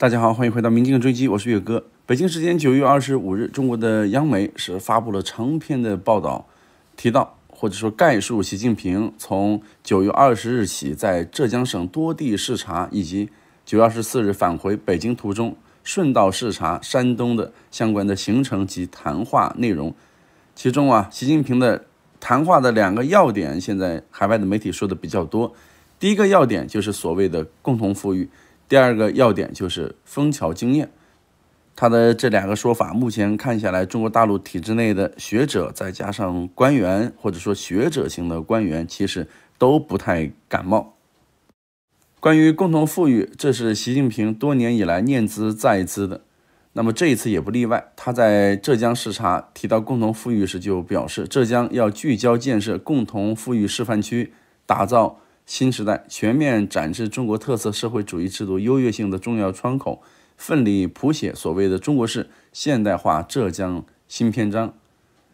大家好，欢迎回到《明镜的追击》，我是岳哥。北京时间九月二十五日，中国的央媒是发布了长篇的报道，提到或者说概述习近平从九月二十日起在浙江省多地视察，以及九月二十四日返回北京途中顺道视察山东的相关的行程及谈话内容。其中啊，习近平的谈话的两个要点，现在海外的媒体说的比较多。第一个要点就是所谓的共同富裕。第二个要点就是枫桥经验，他的这两个说法，目前看下来，中国大陆体制内的学者再加上官员，或者说学者型的官员，其实都不太感冒。关于共同富裕，这是习近平多年以来念兹在兹的，那么这一次也不例外。他在浙江视察提到共同富裕时，就表示浙江要聚焦建设共同富裕示范区，打造。新时代全面展示中国特色社会主义制度优越性的重要窗口，奋力谱写所谓的中国式现代化浙江新篇章。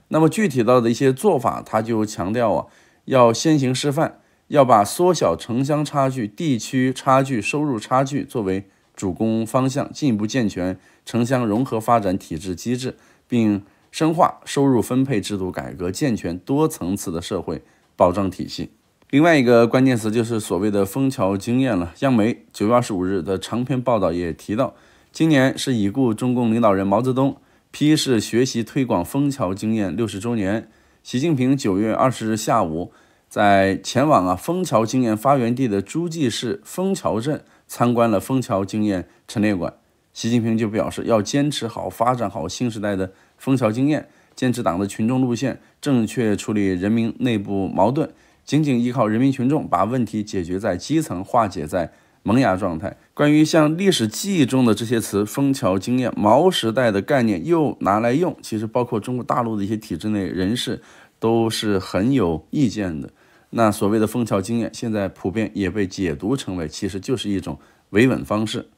那么具体到的一些做法，他就强调啊，要先行示范，要把缩小城乡差距、地区差距、收入差距作为主攻方向，进一步健全城乡融合发展体制机制，并深化收入分配制度改革，健全多层次的社会保障体系。另外一个关键词就是所谓的“枫桥经验”了。央媒九月二十五日的长篇报道也提到，今年是已故中共领导人毛泽东批示学习推广“枫桥经验”六十周年。习近平九月二十日下午在前往啊“枫桥经验”发源地的诸暨市枫桥镇参观了“枫桥经验”陈列馆。习近平就表示要坚持好、发展好新时代的“枫桥经验”，坚持党的群众路线，正确处理人民内部矛盾。仅仅依靠人民群众把问题解决在基层、化解在萌芽状态。关于像历史记忆中的这些词“枫桥经验”、“毛时代的概念”又拿来用，其实包括中国大陆的一些体制内人士都是很有意见的。那所谓的“枫桥经验”，现在普遍也被解读成为其实就是一种维稳方式，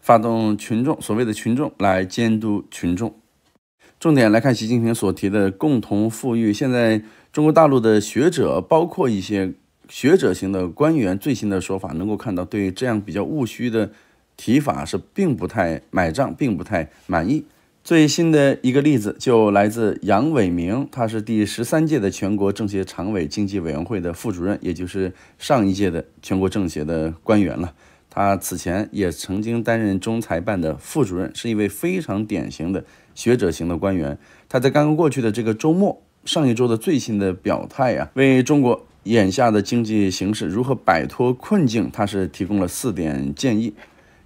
发动群众，所谓的群众来监督群众。重点来看习近平所提的“共同富裕”，现在。中国大陆的学者，包括一些学者型的官员，最新的说法能够看到，对于这样比较务虚的提法是并不太买账，并不太满意。最新的一个例子就来自杨伟明，他是第十三届的全国政协常委、经济委员会的副主任，也就是上一届的全国政协的官员了。他此前也曾经担任中财办的副主任，是一位非常典型的学者型的官员。他在刚刚过去的这个周末。上一周的最新的表态呀，为中国眼下的经济形势如何摆脱困境，它是提供了四点建议。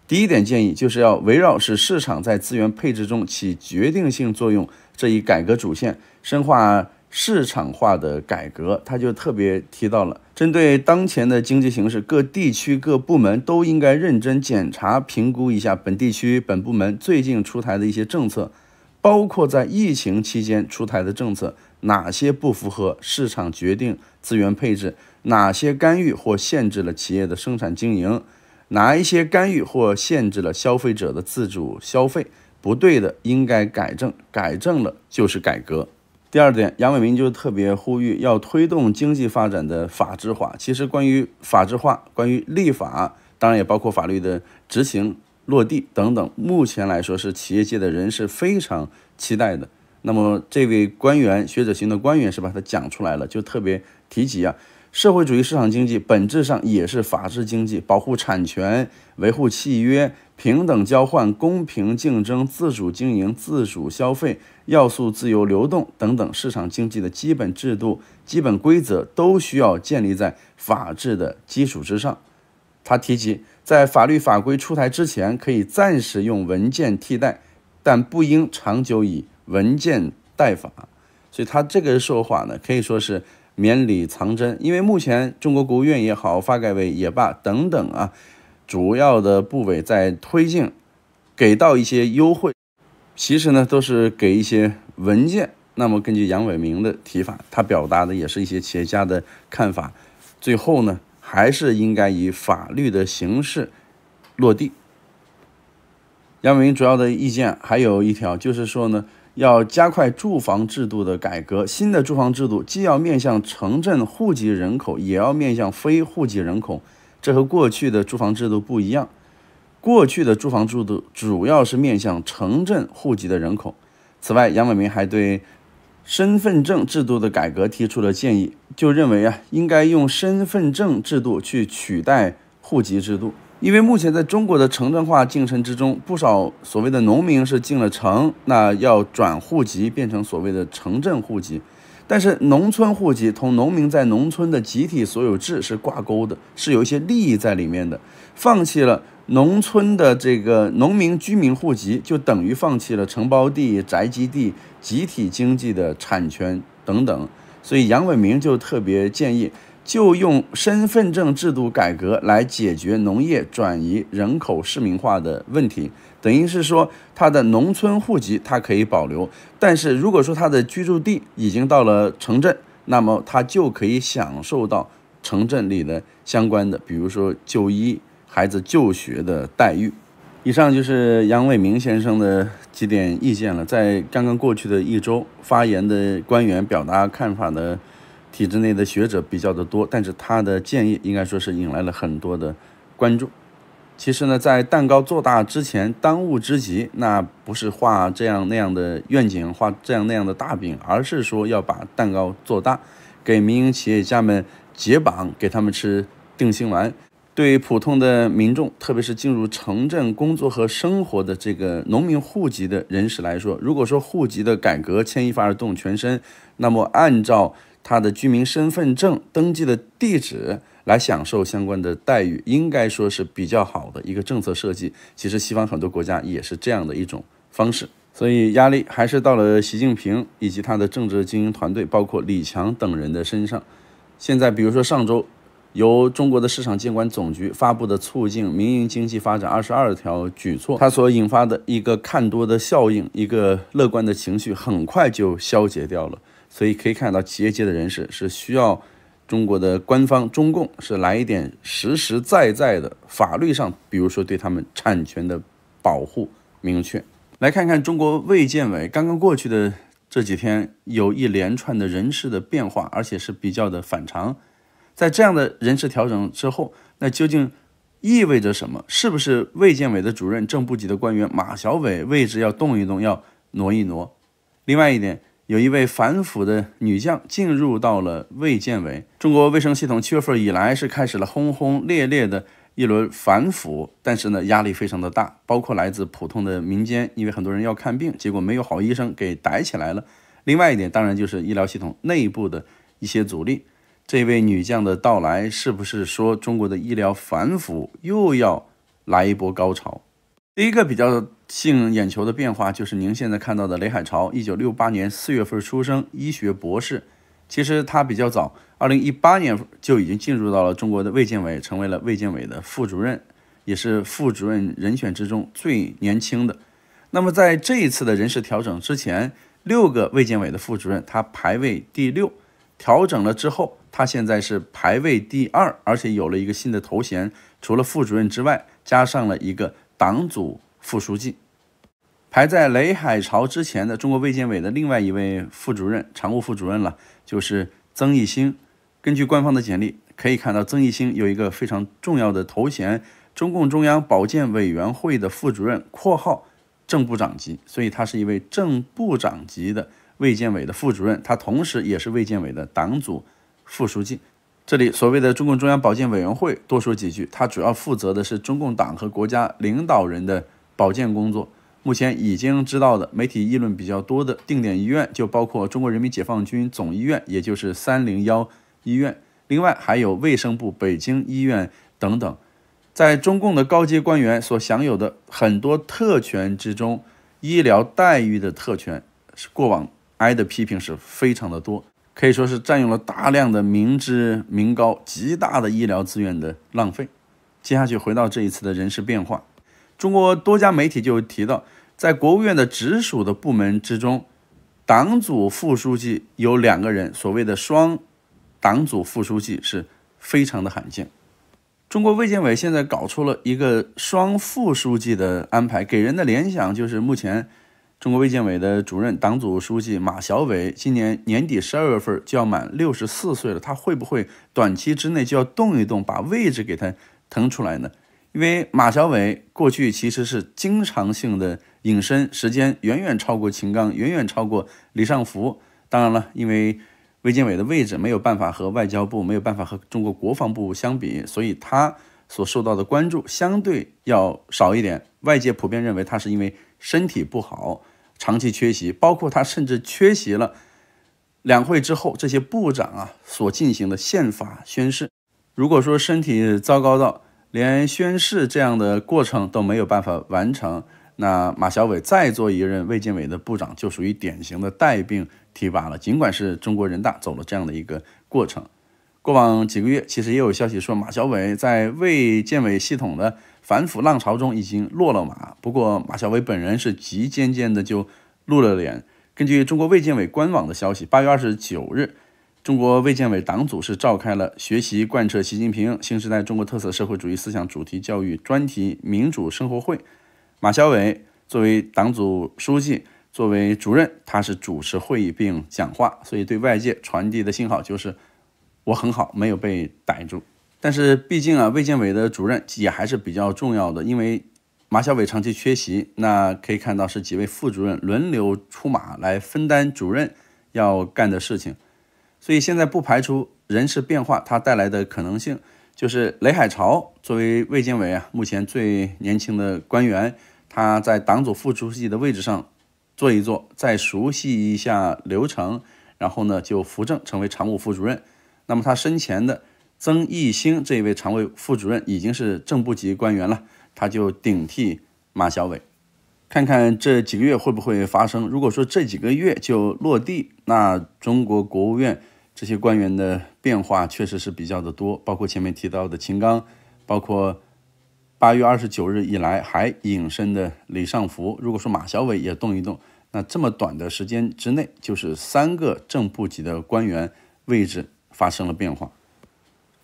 第一点建议就是要围绕使市场在资源配置中起决定性作用这一改革主线，深化市场化的改革。他就特别提到了，针对当前的经济形势，各地区各部门都应该认真检查评估一下本地区本部门最近出台的一些政策，包括在疫情期间出台的政策。哪些不符合市场决定资源配置？哪些干预或限制了企业的生产经营？哪一些干预或限制了消费者的自主消费？不对的，应该改正，改正了就是改革。第二点，杨伟民就特别呼吁要推动经济发展的法治化。其实，关于法治化，关于立法，当然也包括法律的执行、落地等等，目前来说是企业界的人是非常期待的。那么，这位官员学者型的官员是吧？他讲出来了，就特别提及啊，社会主义市场经济本质上也是法治经济，保护产权、维护契约、平等交换、公平竞争、自主经营、自主消费、要素自由流动等等，市场经济的基本制度、基本规则都需要建立在法治的基础之上。他提及，在法律法规出台之前，可以暂时用文件替代，但不应长久以。文件代法，所以他这个说法呢，可以说是绵里藏针。因为目前中国国务院也好，发改委也罢，等等啊，主要的部委在推进，给到一些优惠，其实呢都是给一些文件。那么根据杨伟明的提法，他表达的也是一些企业家的看法。最后呢，还是应该以法律的形式落地。杨伟明主要的意见还有一条，就是说呢。要加快住房制度的改革，新的住房制度既要面向城镇户籍人口，也要面向非户籍人口，这和过去的住房制度不一样。过去的住房制度主要是面向城镇户籍的人口。此外，杨伟民还对身份证制度的改革提出了建议，就认为啊，应该用身份证制度去取代户籍制度。因为目前在中国的城镇化进程之中，不少所谓的农民是进了城，那要转户籍变成所谓的城镇户籍，但是农村户籍同农民在农村的集体所有制是挂钩的，是有一些利益在里面的。放弃了农村的这个农民居民户籍，就等于放弃了承包地、宅基地、集体经济的产权等等。所以杨伟明就特别建议。就用身份证制度改革来解决农业转移人口市民化的问题，等于是说，他的农村户籍他可以保留，但是如果说他的居住地已经到了城镇，那么他就可以享受到城镇里的相关的，比如说就医、孩子就学的待遇。以上就是杨伟明先生的几点意见了。在刚刚过去的一周，发言的官员表达看法的。体制内的学者比较的多，但是他的建议应该说是引来了很多的关注。其实呢，在蛋糕做大之前，当务之急那不是画这样那样的愿景，画这样那样的大饼，而是说要把蛋糕做大，给民营企业家们解绑，给他们吃定心丸。对普通的民众，特别是进入城镇工作和生活的这个农民户籍的人士来说，如果说户籍的改革牵一发而动全身，那么按照。他的居民身份证登记的地址来享受相关的待遇，应该说是比较好的一个政策设计。其实西方很多国家也是这样的一种方式，所以压力还是到了习近平以及他的政治精英团队，包括李强等人的身上。现在，比如说上周由中国的市场监管总局发布的促进民营经济发展二十二条举措，它所引发的一个看多的效应、一个乐观的情绪，很快就消解掉了。所以可以看到，企业界的人士是需要中国的官方、中共是来一点实实在在的法律上，比如说对他们产权的保护明确。来看看中国卫健委刚刚过去的这几天，有一连串的人事的变化，而且是比较的反常。在这样的人事调整之后，那究竟意味着什么？是不是卫健委的主任正部级的官员马小伟位置要动一动，要挪一挪？另外一点。有一位反腐的女将进入到了卫健委。中国卫生系统七月份以来是开始了轰轰烈烈的一轮反腐，但是呢压力非常的大，包括来自普通的民间，因为很多人要看病，结果没有好医生给逮起来了。另外一点当然就是医疗系统内部的一些阻力。这位女将的到来，是不是说中国的医疗反腐又要来一波高潮？第一个比较。吸引眼球的变化就是您现在看到的雷海潮，一九六八年四月份出生，医学博士。其实他比较早，二零一八年就已经进入到了中国的卫健委，成为了卫健委的副主任，也是副主任人选之中最年轻的。那么在这一次的人事调整之前，六个卫健委的副主任他排位第六，调整了之后，他现在是排位第二，而且有了一个新的头衔，除了副主任之外，加上了一个党组。副书记排在雷海潮之前的中国卫健委的另外一位副主任、常务副主任了，就是曾益新。根据官方的简历可以看到，曾益新有一个非常重要的头衔：中共中央保健委员会的副主任（括号正部长级）。所以，他是一位正部长级的卫健委的副主任，他同时也是卫健委的党组副书记。这里所谓的中共中央保健委员会，多说几句，他主要负责的是中共党和国家领导人的。保健工作，目前已经知道的媒体议论比较多的定点医院就包括中国人民解放军总医院，也就是三零幺医院，另外还有卫生部北京医院等等。在中共的高阶官员所享有的很多特权之中，医疗待遇的特权是过往挨的批评是非常的多，可以说是占用了大量的民脂民膏，极大的医疗资源的浪费。接下去回到这一次的人事变化。中国多家媒体就提到，在国务院的直属的部门之中，党组副书记有两个人，所谓的双党组副书记是非常的罕见。中国卫健委现在搞出了一个双副书记的安排，给人的联想就是，目前中国卫健委的主任、党组书记马晓伟，今年年底十二月份就要满六十四岁了，他会不会短期之内就要动一动，把位置给他腾出来呢？因为马晓伟过去其实是经常性的隐身，时间远远超过秦刚，远远超过李尚福。当然了，因为卫健委的位置没有办法和外交部没有办法和中国国防部相比，所以他所受到的关注相对要少一点。外界普遍认为他是因为身体不好，长期缺席，包括他甚至缺席了两会之后这些部长啊所进行的宪法宣誓。如果说身体糟糕到，连宣誓这样的过程都没有办法完成，那马晓伟再做一任卫健委的部长就属于典型的带病提拔了。尽管是中国人大走了这样的一个过程，过往几个月其实也有消息说马晓伟在卫健委系统的反腐浪潮中已经落了马。不过马晓伟本人是极渐渐的就露了脸。根据中国卫健委官网的消息，八月二十九日。中国卫健委党组是召开了学习贯彻习近平新时代中国特色社会主义思想主题教育专题民主生活会。马晓伟作为党组书记、作为主任，他是主持会议并讲话，所以对外界传递的信号就是我很好，没有被逮住。但是，毕竟啊，卫健委的主任也还是比较重要的，因为马晓伟长期缺席，那可以看到是几位副主任轮流出马来分担主任要干的事情。所以现在不排除人事变化，它带来的可能性，就是雷海潮作为卫健委啊目前最年轻的官员，他在党组副书记的位置上坐一坐，再熟悉一下流程，然后呢就扶正成为常务副主任。那么他生前的曾益兴这一位常务副主任已经是正部级官员了，他就顶替马晓伟。看看这几个月会不会发生？如果说这几个月就落地，那中国国务院这些官员的变化确实是比较的多，包括前面提到的秦刚，包括八月二十九日以来还隐身的李尚福。如果说马晓伟也动一动，那这么短的时间之内，就是三个正部级的官员位置发生了变化。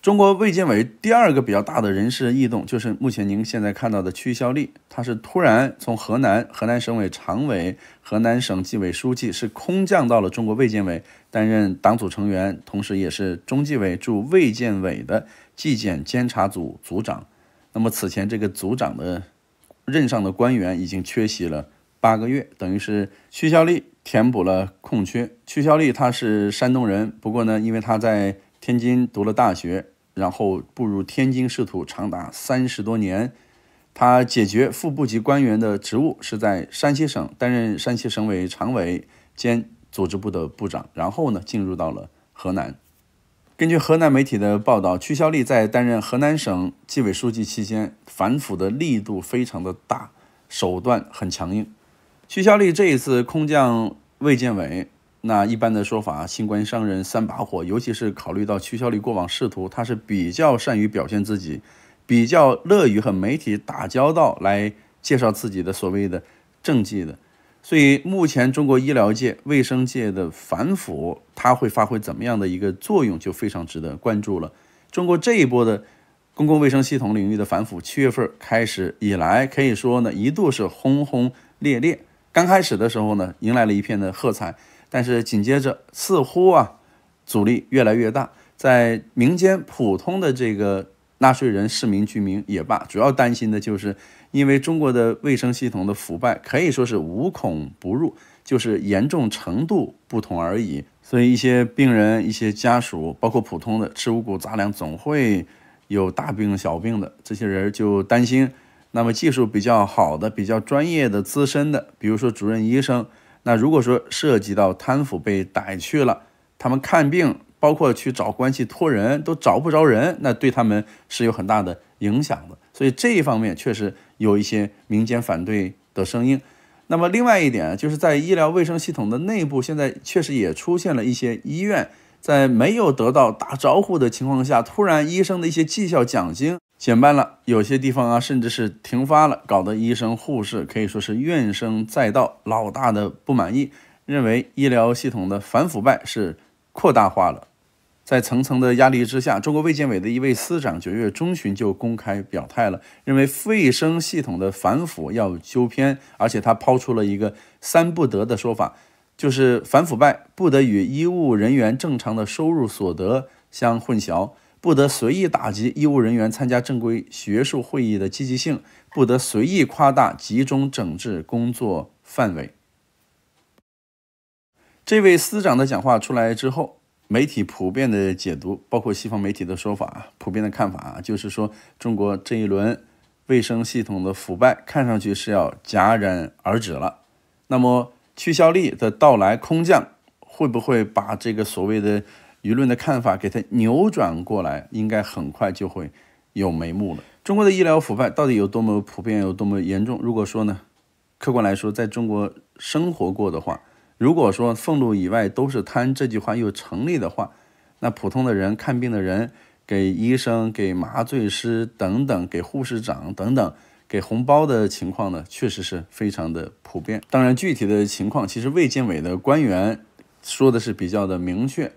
中国卫健委第二个比较大的人事异动，就是目前您现在看到的屈肖莉，她是突然从河南河南省委常委、河南省纪委书记，是空降到了中国卫健委担任党组成员，同时也是中纪委驻卫健委的纪检监察组组长。那么此前这个组长的任上的官员已经缺席了八个月，等于是屈肖莉填补了空缺。屈肖莉她是山东人，不过呢，因为她在天津读了大学。然后步入天津仕途，长达三十多年。他解决副部级官员的职务是在山西省担任山西省委常委兼组织部的部长。然后呢，进入到了河南。根据河南媒体的报道，曲肖丽在担任河南省纪委书记期间，反腐的力度非常的大，手段很强硬。曲肖丽这一次空降卫健委。那一般的说法，新官上任三把火，尤其是考虑到曲小丽过往仕途，他是比较善于表现自己，比较乐于和媒体打交道来介绍自己的所谓的政绩的。所以，目前中国医疗界、卫生界的反腐，它会发挥怎么样的一个作用，就非常值得关注了。中国这一波的公共卫生系统领域的反腐，七月份开始以来，可以说呢，一度是轰轰烈烈。刚开始的时候呢，迎来了一片的喝彩。但是紧接着，似乎啊，阻力越来越大。在民间普通的这个纳税人、市民、居民也罢，主要担心的就是，因为中国的卫生系统的腐败可以说是无孔不入，就是严重程度不同而已。所以一些病人、一些家属，包括普通的吃五谷杂粮，总会有大病小病的。这些人就担心，那么技术比较好的、比较专业的、资深的，比如说主任医生。那如果说涉及到贪腐被逮去了，他们看病包括去找关系托人都找不着人，那对他们是有很大的影响的。所以这一方面确实有一些民间反对的声音。那么另外一点就是在医疗卫生系统的内部，现在确实也出现了一些医院在没有得到打招呼的情况下，突然医生的一些绩效奖金。减半了，有些地方啊，甚至是停发了，搞得医生护士可以说是怨声载道，老大的不满意，认为医疗系统的反腐败是扩大化了。在层层的压力之下，中国卫健委的一位司长九月中旬就公开表态了，认为卫生系统的反腐要纠偏，而且他抛出了一个三不得的说法，就是反腐败不得与医务人员正常的收入所得相混淆。不得随意打击医务人员参加正规学术会议的积极性，不得随意夸大集中整治工作范围。这位司长的讲话出来之后，媒体普遍的解读，包括西方媒体的说法，普遍的看法就是说，中国这一轮卫生系统的腐败看上去是要戛然而止了。那么，去效力的到来，空降会不会把这个所谓的？舆论的看法给它扭转过来，应该很快就会有眉目了。中国的医疗腐败到底有多么普遍，有多么严重？如果说呢，客观来说，在中国生活过的话，如果说俸禄以外都是贪这句话又成立的话，那普通的人看病的人给医生、给麻醉师等等、给护士长等等给红包的情况呢，确实是非常的普遍。当然，具体的情况，其实卫健委的官员说的是比较的明确。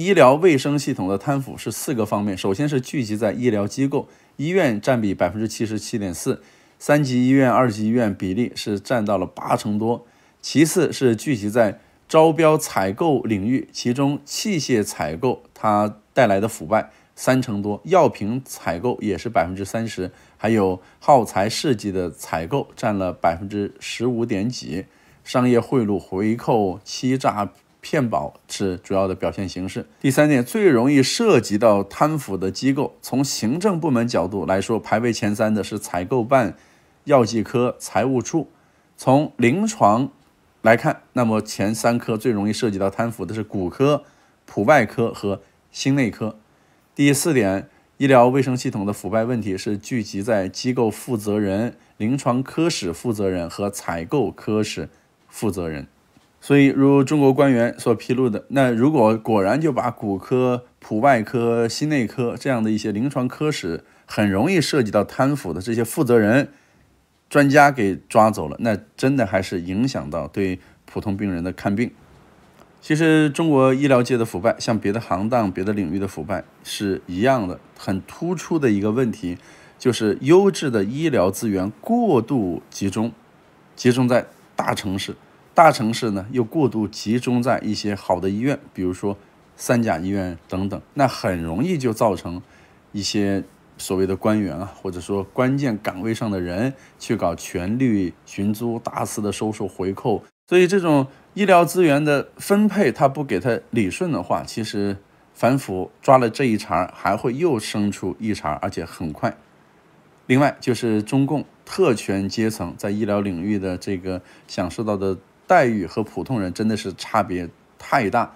医疗卫生系统的贪腐是四个方面，首先是聚集在医疗机构，医院占比百分之七十七点四，三级医院、二级医院比例是占到了八成多。其次是聚集在招标采购领域，其中器械采购它带来的腐败三成多，药品采购也是百分之三十，还有耗材设计的采购占了百分之十五点几，商业贿赂、回扣、欺诈。骗保是主要的表现形式。第三点，最容易涉及到贪腐的机构，从行政部门角度来说，排位前三的是采购办、药剂科、财务处；从临床来看，那么前三科最容易涉及到贪腐的是骨科、普外科和心内科。第四点，医疗卫生系统的腐败问题是聚集在机构负责人、临床科室负责人和采购科室负责人。所以，如中国官员所披露的，那如果果然就把骨科、普外科、心内科这样的一些临床科室，很容易涉及到贪腐的这些负责人、专家给抓走了，那真的还是影响到对普通病人的看病。其实，中国医疗界的腐败，像别的行当、别的领域的腐败是一样的，很突出的一个问题，就是优质的医疗资源过度集中，集中在大城市。大城市呢，又过度集中在一些好的医院，比如说三甲医院等等，那很容易就造成一些所谓的官员啊，或者说关键岗位上的人去搞权力寻租、大肆的收受回扣。所以，这种医疗资源的分配，他不给他理顺的话，其实反腐抓了这一茬，还会又生出一茬，而且很快。另外，就是中共特权阶层在医疗领域的这个享受到的。待遇和普通人真的是差别太大，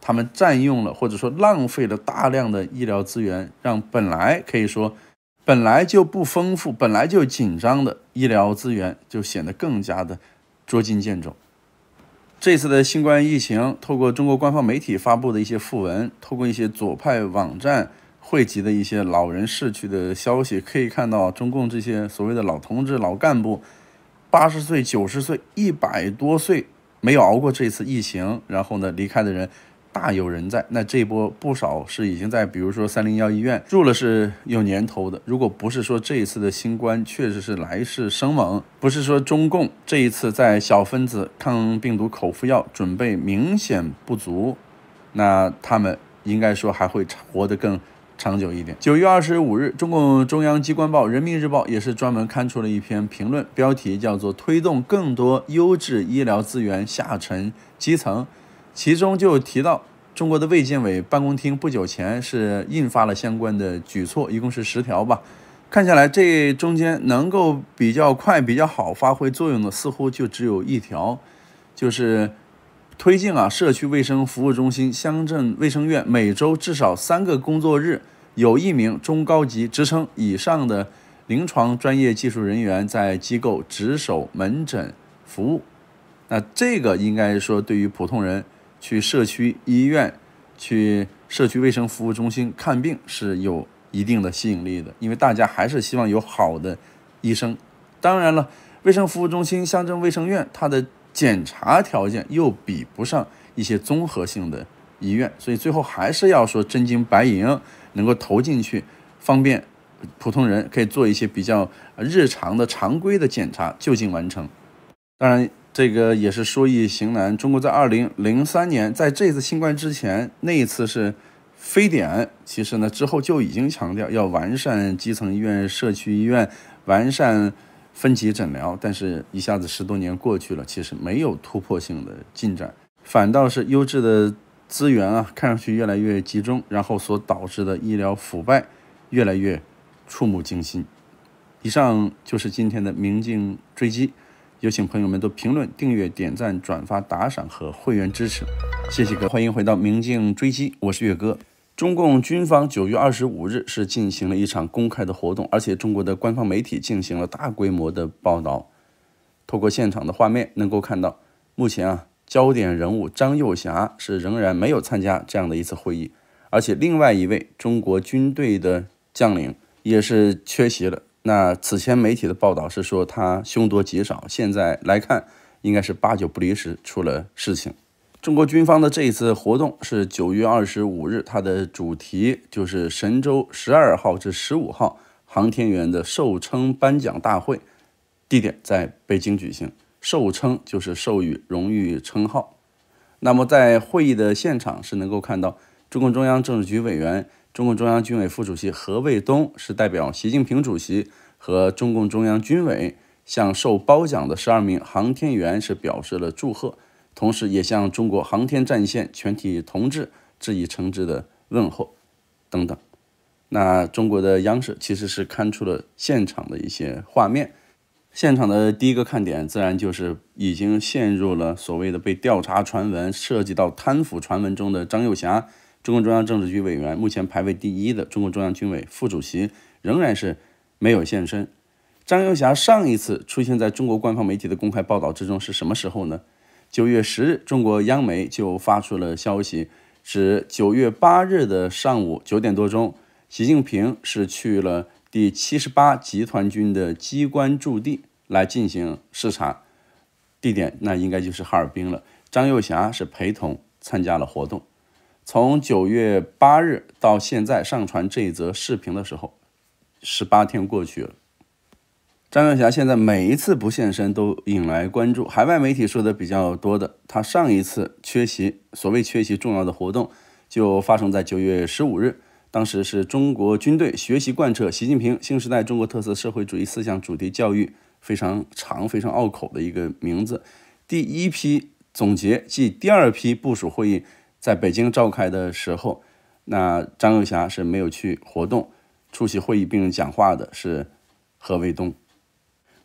他们占用了或者说浪费了大量的医疗资源，让本来可以说本来就不丰富、本来就紧张的医疗资源就显得更加的捉襟见肘。这次的新冠疫情，透过中国官方媒体发布的一些讣文，透过一些左派网站汇集的一些老人逝去的消息，可以看到中共这些所谓的老同志、老干部。八十岁、九十岁、一百多岁没有熬过这次疫情，然后呢，离开的人大有人在。那这波不少是已经在，比如说三零幺医院入了是有年头的。如果不是说这一次的新冠确实是来势生猛，不是说中共这一次在小分子抗病毒口服药准备明显不足，那他们应该说还会活得更。长久一点。九月二十五日，中共中央机关报《人民日报》也是专门刊出了一篇评论，标题叫做《推动更多优质医疗资源下沉基层》。其中就提到，中国的卫健委办公厅不久前是印发了相关的举措，一共是十条吧。看下来，这中间能够比较快、比较好发挥作用的，似乎就只有一条，就是。推进啊，社区卫生服务中心、乡镇卫生院每周至少三个工作日有一名中高级职称以上的临床专业技术人员在机构值守门诊服务。那这个应该说，对于普通人去社区医院、去社区卫生服务中心看病是有一定的吸引力的，因为大家还是希望有好的医生。当然了，卫生服务中心、乡镇卫生院它的。检查条件又比不上一些综合性的医院，所以最后还是要说真金白银能够投进去，方便普通人可以做一些比较日常的常规的检查就近完成。当然，这个也是说易行难。中国在二零零三年在这次新冠之前那一次是非典，其实呢之后就已经强调要完善基层医院、社区医院，完善。分级诊疗，但是一下子十多年过去了，其实没有突破性的进展，反倒是优质的资源啊，看上去越来越集中，然后所导致的医疗腐败越来越触目惊心。以上就是今天的明镜追击，有请朋友们都评论、订阅、点赞、转发、打赏和会员支持，谢谢各位，欢迎回到明镜追击，我是月哥。中共军方九月二十五日是进行了一场公开的活动，而且中国的官方媒体进行了大规模的报道。透过现场的画面，能够看到，目前啊，焦点人物张幼霞是仍然没有参加这样的一次会议，而且另外一位中国军队的将领也是缺席了。那此前媒体的报道是说他凶多吉少，现在来看，应该是八九不离十，出了事情。中国军方的这一次活动是九月二十五日，它的主题就是神舟十二号至十五号航天员的授称颁奖大会，地点在北京举行。授称就是授予荣誉称号。那么在会议的现场是能够看到，中共中央政治局委员、中共中央军委副主席何卫东是代表习近平主席和中共中央军委向受褒奖的十二名航天员是表示了祝贺。同时，也向中国航天战线全体同志致以诚挚的问候，等等。那中国的央视其实是看出了现场的一些画面。现场的第一个看点，自然就是已经陷入了所谓的被调查传闻、涉及到贪腐传闻中的张幼霞，中共中央政治局委员，目前排位第一的中共中央军委副主席，仍然是没有现身。张幼霞上一次出现在中国官方媒体的公开报道之中是什么时候呢？九月十日，中国央媒就发出了消息，指九月八日的上午九点多钟，习近平是去了第七十八集团军的机关驻地来进行视察，地点那应该就是哈尔滨了。张又侠是陪同参加了活动。从九月八日到现在上传这一则视频的时候，十八天过去了。张幼霞现在每一次不现身都引来关注。海外媒体说的比较多的，他上一次缺席，所谓缺席重要的活动，就发生在九月十五日。当时是中国军队学习贯彻习近平新时代中国特色社会主义思想主题教育非常长、非常拗口的一个名字，第一批总结暨第二批部署会议在北京召开的时候，那张幼霞是没有去活动，出席会议并讲话的是何卫东。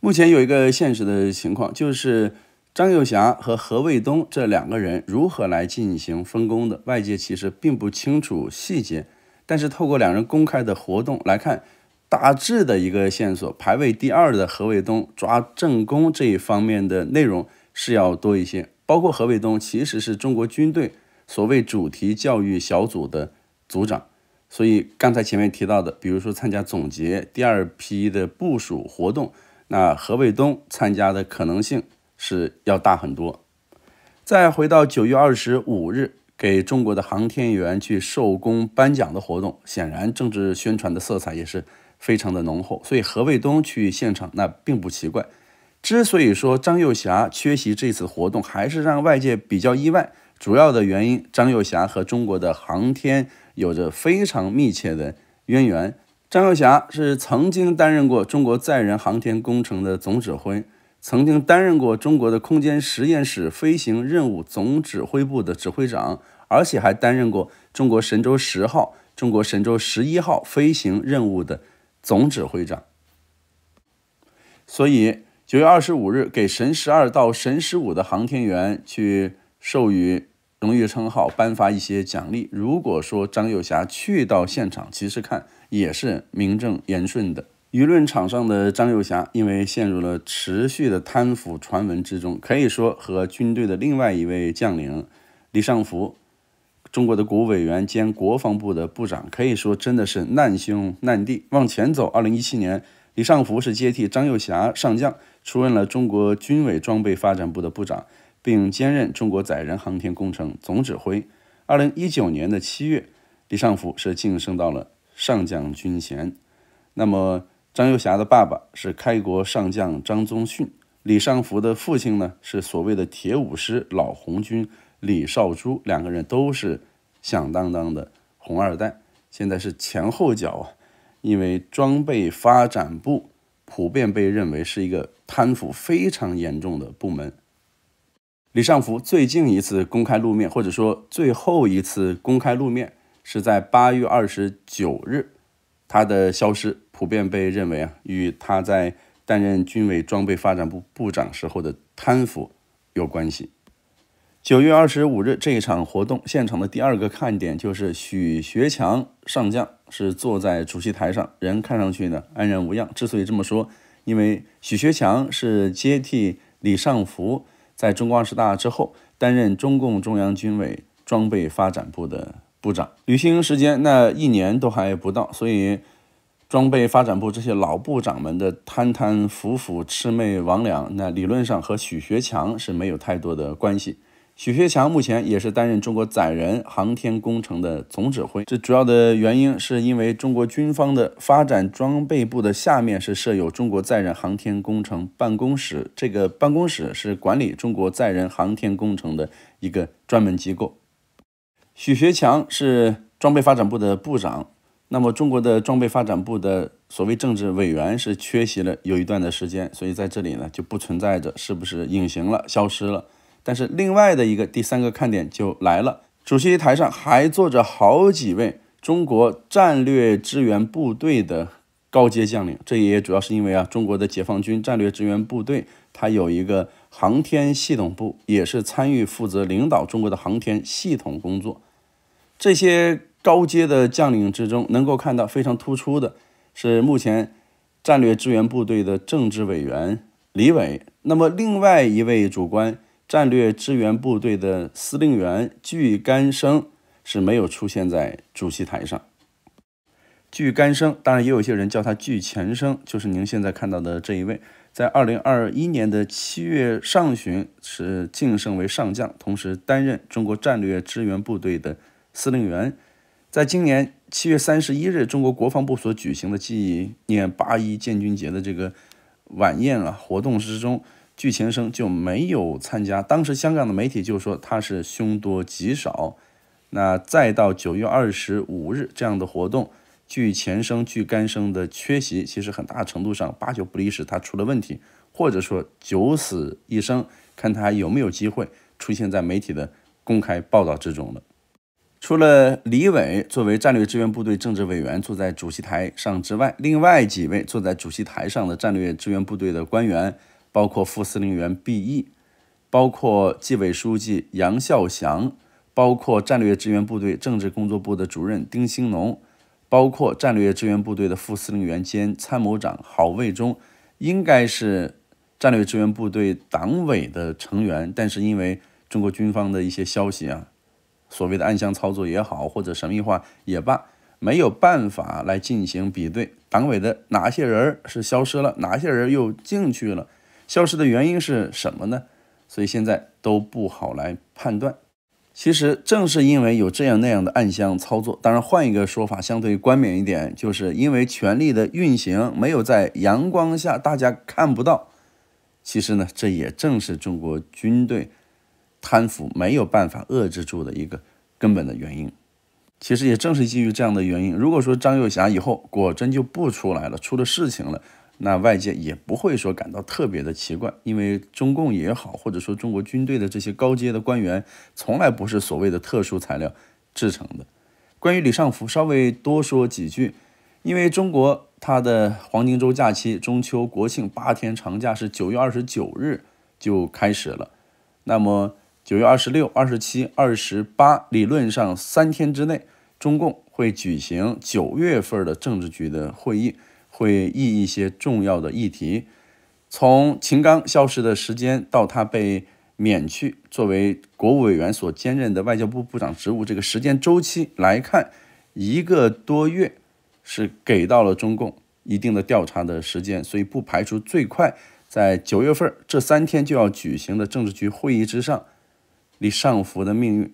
目前有一个现实的情况，就是张幼霞和何卫东这两个人如何来进行分工的，外界其实并不清楚细节。但是透过两人公开的活动来看，大致的一个线索：排位第二的何卫东抓正宫这一方面的内容是要多一些。包括何卫东其实是中国军队所谓主题教育小组的组长，所以刚才前面提到的，比如说参加总结第二批的部署活动。那何卫东参加的可能性是要大很多。再回到九月二十五日给中国的航天员去授功颁奖的活动，显然政治宣传的色彩也是非常的浓厚，所以何卫东去现场那并不奇怪。之所以说张幼霞缺席这次活动还是让外界比较意外，主要的原因张幼霞和中国的航天有着非常密切的渊源。张晓霞是曾经担任过中国载人航天工程的总指挥，曾经担任过中国的空间实验室飞行任务总指挥部的指挥长，而且还担任过中国神舟十号、中国神舟十一号飞行任务的总指挥长。所以，九月二十五日给神十二到神十五的航天员去授予。荣誉称号颁发一些奖励。如果说张幼霞去到现场，其实看也是名正言顺的。舆论场上的张幼霞，因为陷入了持续的贪腐传闻之中，可以说和军队的另外一位将领李尚福，中国的国务委员兼国防部的部长，可以说真的是难兄难弟。往前走，二零一七年，李尚福是接替张幼霞上将，出任了中国军委装备发展部的部长。并兼任中国载人航天工程总指挥。二零一九年的七月，李尚福是晋升到了上将军衔。那么，张幼霞的爸爸是开国上将张宗逊，李尚福的父亲呢是所谓的铁五师老红军李绍珠，两个人都是响当当的红二代。现在是前后脚啊，因为装备发展部普遍被认为是一个贪腐非常严重的部门。李尚福最近一次公开露面，或者说最后一次公开露面，是在八月二十九日。他的消失普遍被认为啊，与他在担任军委装备发展部部长时候的贪腐有关系。九月二十五日这一场活动现场的第二个看点就是许学强上将是坐在主席台上，人看上去呢安然无恙。之所以这么说，因为许学强是接替李尚福。在中二十大之后，担任中共中央军委装备发展部的部长，履行时间那一年都还不到，所以装备发展部这些老部长们的贪贪腐腐魑魅魍魉，那理论上和许学强是没有太多的关系。许学强目前也是担任中国载人航天工程的总指挥。这主要的原因是因为中国军方的发展装备部的下面是设有中国载人航天工程办公室，这个办公室是管理中国载人航天工程的一个专门机构。许学强是装备发展部的部长。那么中国的装备发展部的所谓政治委员是缺席了有一段的时间，所以在这里呢就不存在着是不是隐形了、消失了。但是另外的一个第三个看点就来了，主席台上还坐着好几位中国战略支援部队的高阶将领。这也主要是因为啊，中国的解放军战略支援部队它有一个航天系统部，也是参与负责领导中国的航天系统工作。这些高阶的将领之中，能够看到非常突出的是目前战略支援部队的政治委员李伟。那么另外一位主官。战略支援部队的司令员具干生是没有出现在主席台上。具干生，当然也有一些人叫他具前生，就是您现在看到的这一位，在二零二一年的七月上旬是晋升为上将，同时担任中国战略支援部队的司令员。在今年七月三十一日，中国国防部所举行的纪念八一建军节的这个晚宴啊活动之中。巨前生就没有参加，当时香港的媒体就说他是凶多吉少。那再到九月二十五日这样的活动，据前生、据干生的缺席，其实很大程度上八九不离十，他出了问题，或者说九死一生，看他有没有机会出现在媒体的公开报道之中了。除了李伟作为战略支援部队政治委员坐在主席台上之外，另外几位坐在主席台上的战略支援部队的官员。包括副司令员毕毅，包括纪委书记杨孝祥，包括战略支援部队政治工作部的主任丁兴农，包括战略支援部队的副司令员兼参谋长郝卫中，应该是战略支援部队党委的成员，但是因为中国军方的一些消息啊，所谓的暗箱操作也好，或者神秘化也罢，没有办法来进行比对党委的哪些人是消失了，哪些人又进去了。消失的原因是什么呢？所以现在都不好来判断。其实正是因为有这样那样的暗箱操作，当然换一个说法，相对冠冕一点，就是因为权力的运行没有在阳光下，大家看不到。其实呢，这也正是中国军队贪腐没有办法遏制住的一个根本的原因。其实也正是基于这样的原因，如果说张幼霞以后果真就不出来了，出了事情了。那外界也不会说感到特别的奇怪，因为中共也好，或者说中国军队的这些高阶的官员，从来不是所谓的特殊材料制成的。关于李尚福，稍微多说几句，因为中国它的黄金周假期，中秋、国庆八天长假是九月二十九日就开始了，那么九月二十六、二十七、二十八，理论上三天之内，中共会举行九月份的政治局的会议。会议一些重要的议题，从秦刚消失的时间到他被免去作为国务委员所兼任的外交部部长职务这个时间周期来看，一个多月是给到了中共一定的调查的时间，所以不排除最快在九月份这三天就要举行的政治局会议之上，李尚福的命运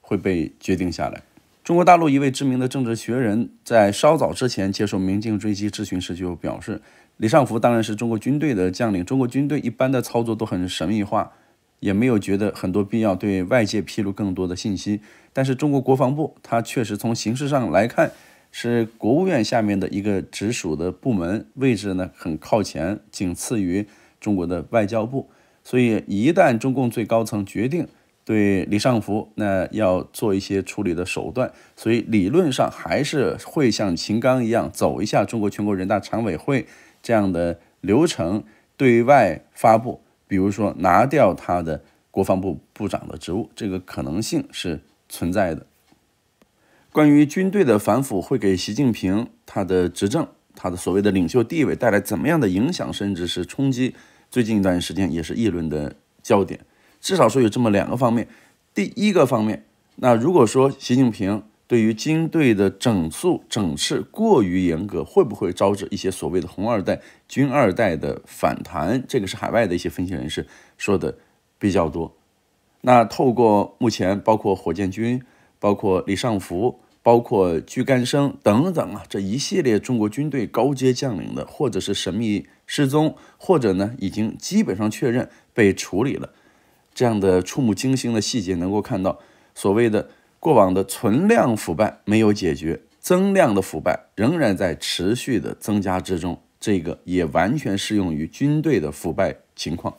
会被决定下来。中国大陆一位知名的政治学人在稍早之前接受《明镜》追击咨询时就表示，李尚福当然是中国军队的将领。中国军队一般的操作都很神秘化，也没有觉得很多必要对外界披露更多的信息。但是中国国防部，它确实从形式上来看是国务院下面的一个直属的部门，位置呢很靠前，仅次于中国的外交部。所以一旦中共最高层决定，对李尚福，那要做一些处理的手段，所以理论上还是会像秦刚一样走一下中国全国人大常委会这样的流程对外发布，比如说拿掉他的国防部部长的职务，这个可能性是存在的。关于军队的反腐会给习近平他的执政、他的所谓的领袖地位带来怎么样的影响，甚至是冲击，最近一段时间也是议论的焦点。至少说有这么两个方面。第一个方面，那如果说习近平对于军队的整肃整治过于严格，会不会招致一些所谓的“红二代”“军二代”的反弹？这个是海外的一些分析人士说的比较多。那透过目前包括火箭军、包括李尚福、包括居干生等等啊这一系列中国军队高阶将领的，或者是神秘失踪，或者呢已经基本上确认被处理了。这样的触目惊心的细节能够看到，所谓的过往的存量腐败没有解决，增量的腐败仍然在持续的增加之中。这个也完全适用于军队的腐败情况，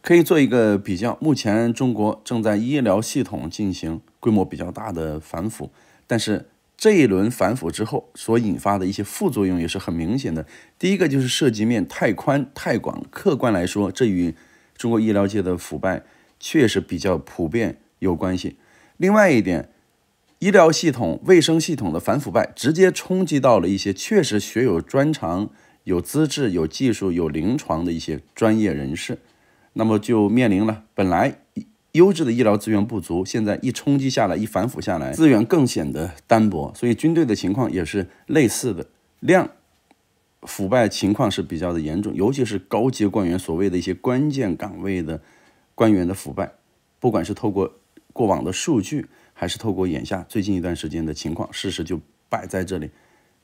可以做一个比较。目前中国正在医疗系统进行规模比较大的反腐，但是这一轮反腐之后所引发的一些副作用也是很明显的。第一个就是涉及面太宽太广，客观来说，这与中国医疗界的腐败。确实比较普遍有关系。另外一点，医疗系统、卫生系统的反腐败直接冲击到了一些确实学有专长、有资质、有技术、有临床的一些专业人士，那么就面临了本来优质的医疗资源不足，现在一冲击下来，一反腐下来，资源更显得单薄。所以军队的情况也是类似的，量腐败情况是比较的严重，尤其是高级官员，所谓的一些关键岗位的。官员的腐败，不管是透过过往的数据，还是透过眼下最近一段时间的情况，事实就摆在这里。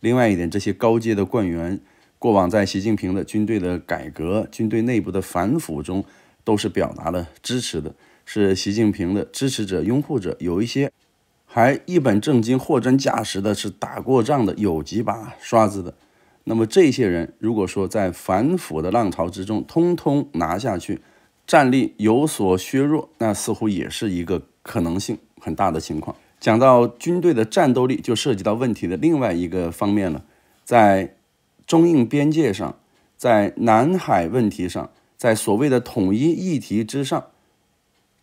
另外一点，这些高阶的官员，过往在习近平的军队的改革、军队内部的反腐中，都是表达了支持的，是习近平的支持者、拥护者。有一些还一本正经、货真价实的，是打过仗的，有几把刷子的。那么这些人，如果说在反腐的浪潮之中，通通拿下去。战力有所削弱，那似乎也是一个可能性很大的情况。讲到军队的战斗力，就涉及到问题的另外一个方面了。在中印边界上，在南海问题上，在所谓的统一议题之上，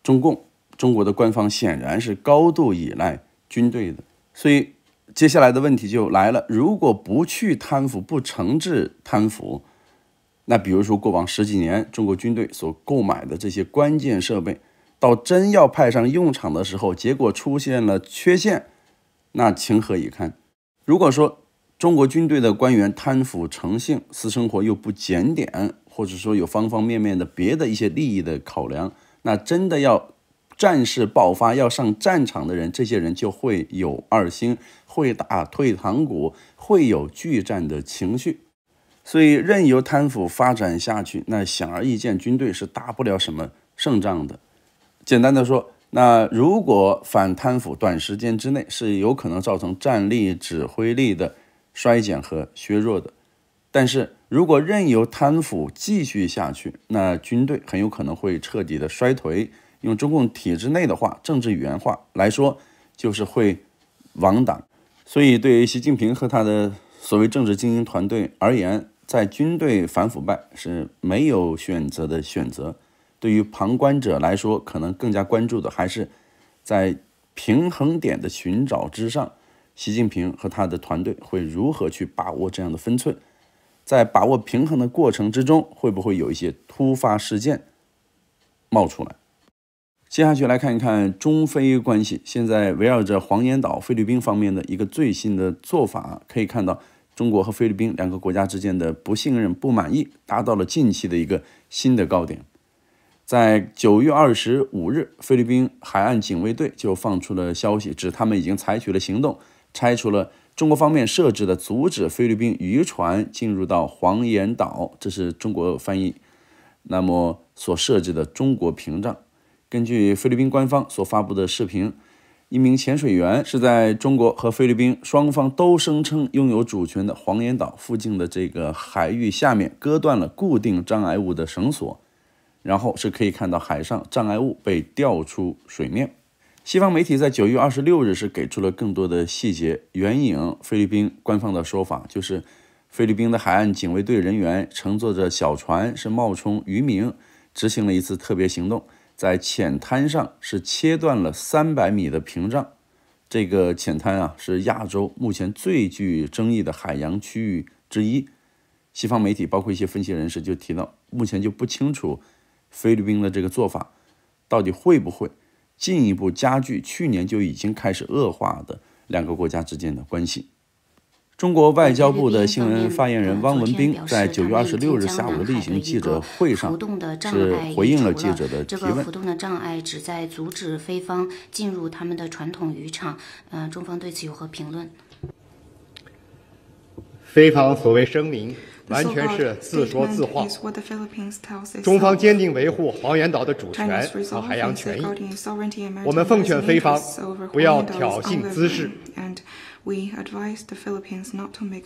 中共中国的官方显然是高度依赖军队的。所以，接下来的问题就来了：如果不去贪腐，不惩治贪腐。那比如说，过往十几年中国军队所购买的这些关键设备，到真要派上用场的时候，结果出现了缺陷，那情何以堪？如果说中国军队的官员贪腐成性，私生活又不检点，或者说有方方面面的别的一些利益的考量，那真的要战事爆发要上战场的人，这些人就会有二心，会打退堂鼓，会有拒战的情绪。所以，任由贪腐发展下去，那显而易见，军队是打不了什么胜仗的。简单的说，那如果反贪腐，短时间之内是有可能造成战力、指挥力的衰减和削弱的。但是如果任由贪腐继续下去，那军队很有可能会彻底的衰颓。用中共体制内的话、政治语言话来说，就是会亡党。所以，对于习近平和他的所谓政治精英团队而言，在军队反腐败是没有选择的选择，对于旁观者来说，可能更加关注的还是在平衡点的寻找之上，习近平和他的团队会如何去把握这样的分寸，在把握平衡的过程之中，会不会有一些突发事件冒出来？接下去来看一看中非关系，现在围绕着黄岩岛，菲律宾方面的一个最新的做法，可以看到。中国和菲律宾两个国家之间的不信任、不满意达到了近期的一个新的高点。在九月二十五日，菲律宾海岸警卫队就放出了消息，指他们已经采取了行动，拆除了中国方面设置的阻止菲律宾渔船进入到黄岩岛，这是中国翻译那么所设置的中国屏障。根据菲律宾官方所发布的视频。一名潜水员是在中国和菲律宾双方都声称拥有主权的黄岩岛附近的这个海域下面割断了固定障碍物的绳索，然后是可以看到海上障碍物被吊出水面。西方媒体在九月二十六日是给出了更多的细节，援引菲律宾官方的说法，就是菲律宾的海岸警卫队人员乘坐着小船，是冒充渔民执行了一次特别行动。在浅滩上是切断了三百米的屏障，这个浅滩啊是亚洲目前最具争议的海洋区域之一。西方媒体包括一些分析人士就提到，目前就不清楚菲律宾的这个做法到底会不会进一步加剧去年就已经开始恶化的两个国家之间的关系。中国外交部的新闻发言人汪文斌在九月二十六日下午的例行记者会上是回应了记者的提问。这个浮动的障碍旨在阻止菲方进入他们的传统渔场。嗯，中方对此有何评论？菲方所谓声明完全是自说自话。中方坚定维护黄岩岛的主权和海洋权益。我们奉劝菲方不要挑衅滋事。We advise the Philippines make. not to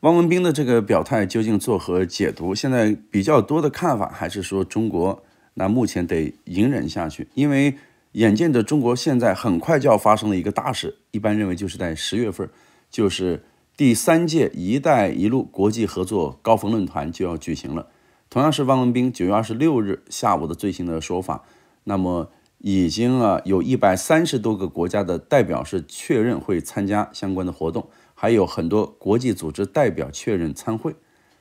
汪文斌的这个表态究竟作何解读？现在比较多的看法还是说中国那目前得隐忍下去，因为眼见着中国现在很快就要发生了一个大事，一般认为就是在十月份，就是第三届“一带一路”国际合作高峰论坛就要举行了。同样是汪文斌九月二十六日下午的最新的说法，那么。已经啊，有一百三十多个国家的代表是确认会参加相关的活动，还有很多国际组织代表确认参会，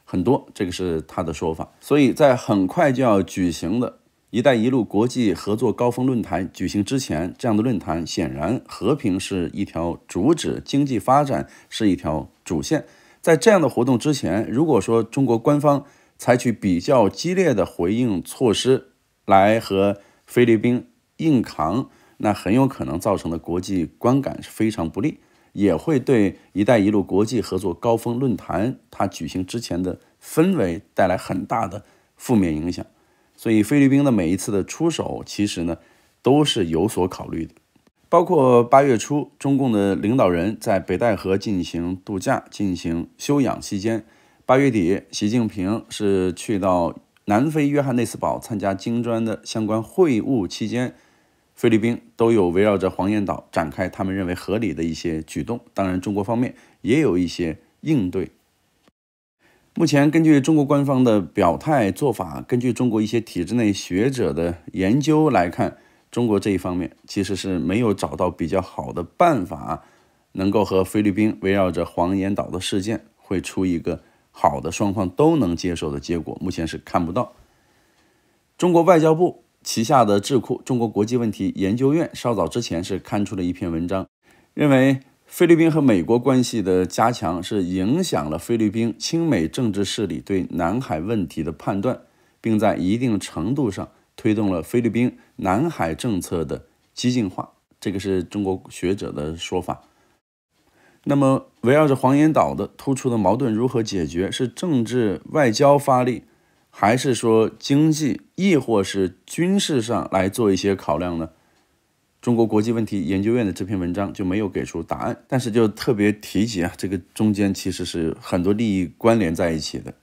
很多，这个是他的说法。所以在很快就要举行的“一带一路”国际合作高峰论坛举行之前，这样的论坛显然和平是一条主旨，经济发展是一条主线。在这样的活动之前，如果说中国官方采取比较激烈的回应措施来和菲律宾。硬扛那很有可能造成的国际观感是非常不利，也会对“一带一路”国际合作高峰论坛它举行之前的氛围带来很大的负面影响。所以菲律宾的每一次的出手，其实呢都是有所考虑的。包括八月初，中共的领导人在北戴河进行度假、进行休养期间；八月底，习近平是去到南非约翰内斯堡参加金砖的相关会晤期间。菲律宾都有围绕着黄岩岛展开他们认为合理的一些举动，当然中国方面也有一些应对。目前根据中国官方的表态做法，根据中国一些体制内学者的研究来看，中国这一方面其实是没有找到比较好的办法，能够和菲律宾围绕着黄岩岛的事件会出一个好的双方都能接受的结果，目前是看不到。中国外交部。旗下的智库中国国际问题研究院稍早之前是刊出了一篇文章，认为菲律宾和美国关系的加强是影响了菲律宾亲美政治势力对南海问题的判断，并在一定程度上推动了菲律宾南海政策的激进化。这个是中国学者的说法。那么围绕着黄岩岛的突出的矛盾如何解决，是政治外交发力。还是说经济，亦或是军事上来做一些考量呢？中国国际问题研究院的这篇文章就没有给出答案，但是就特别提及啊，这个中间其实是很多利益关联在一起的，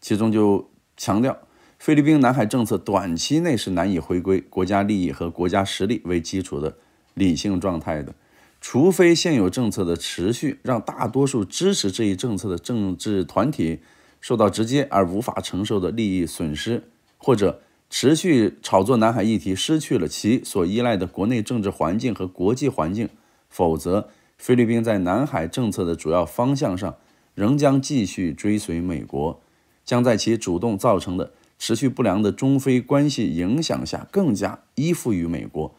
其中就强调，菲律宾南海政策短期内是难以回归国家利益和国家实力为基础的理性状态的，除非现有政策的持续让大多数支持这一政策的政治团体。受到直接而无法承受的利益损失，或者持续炒作南海议题，失去了其所依赖的国内政治环境和国际环境，否则菲律宾在南海政策的主要方向上仍将继续追随美国，将在其主动造成的持续不良的中非关系影响下更加依附于美国，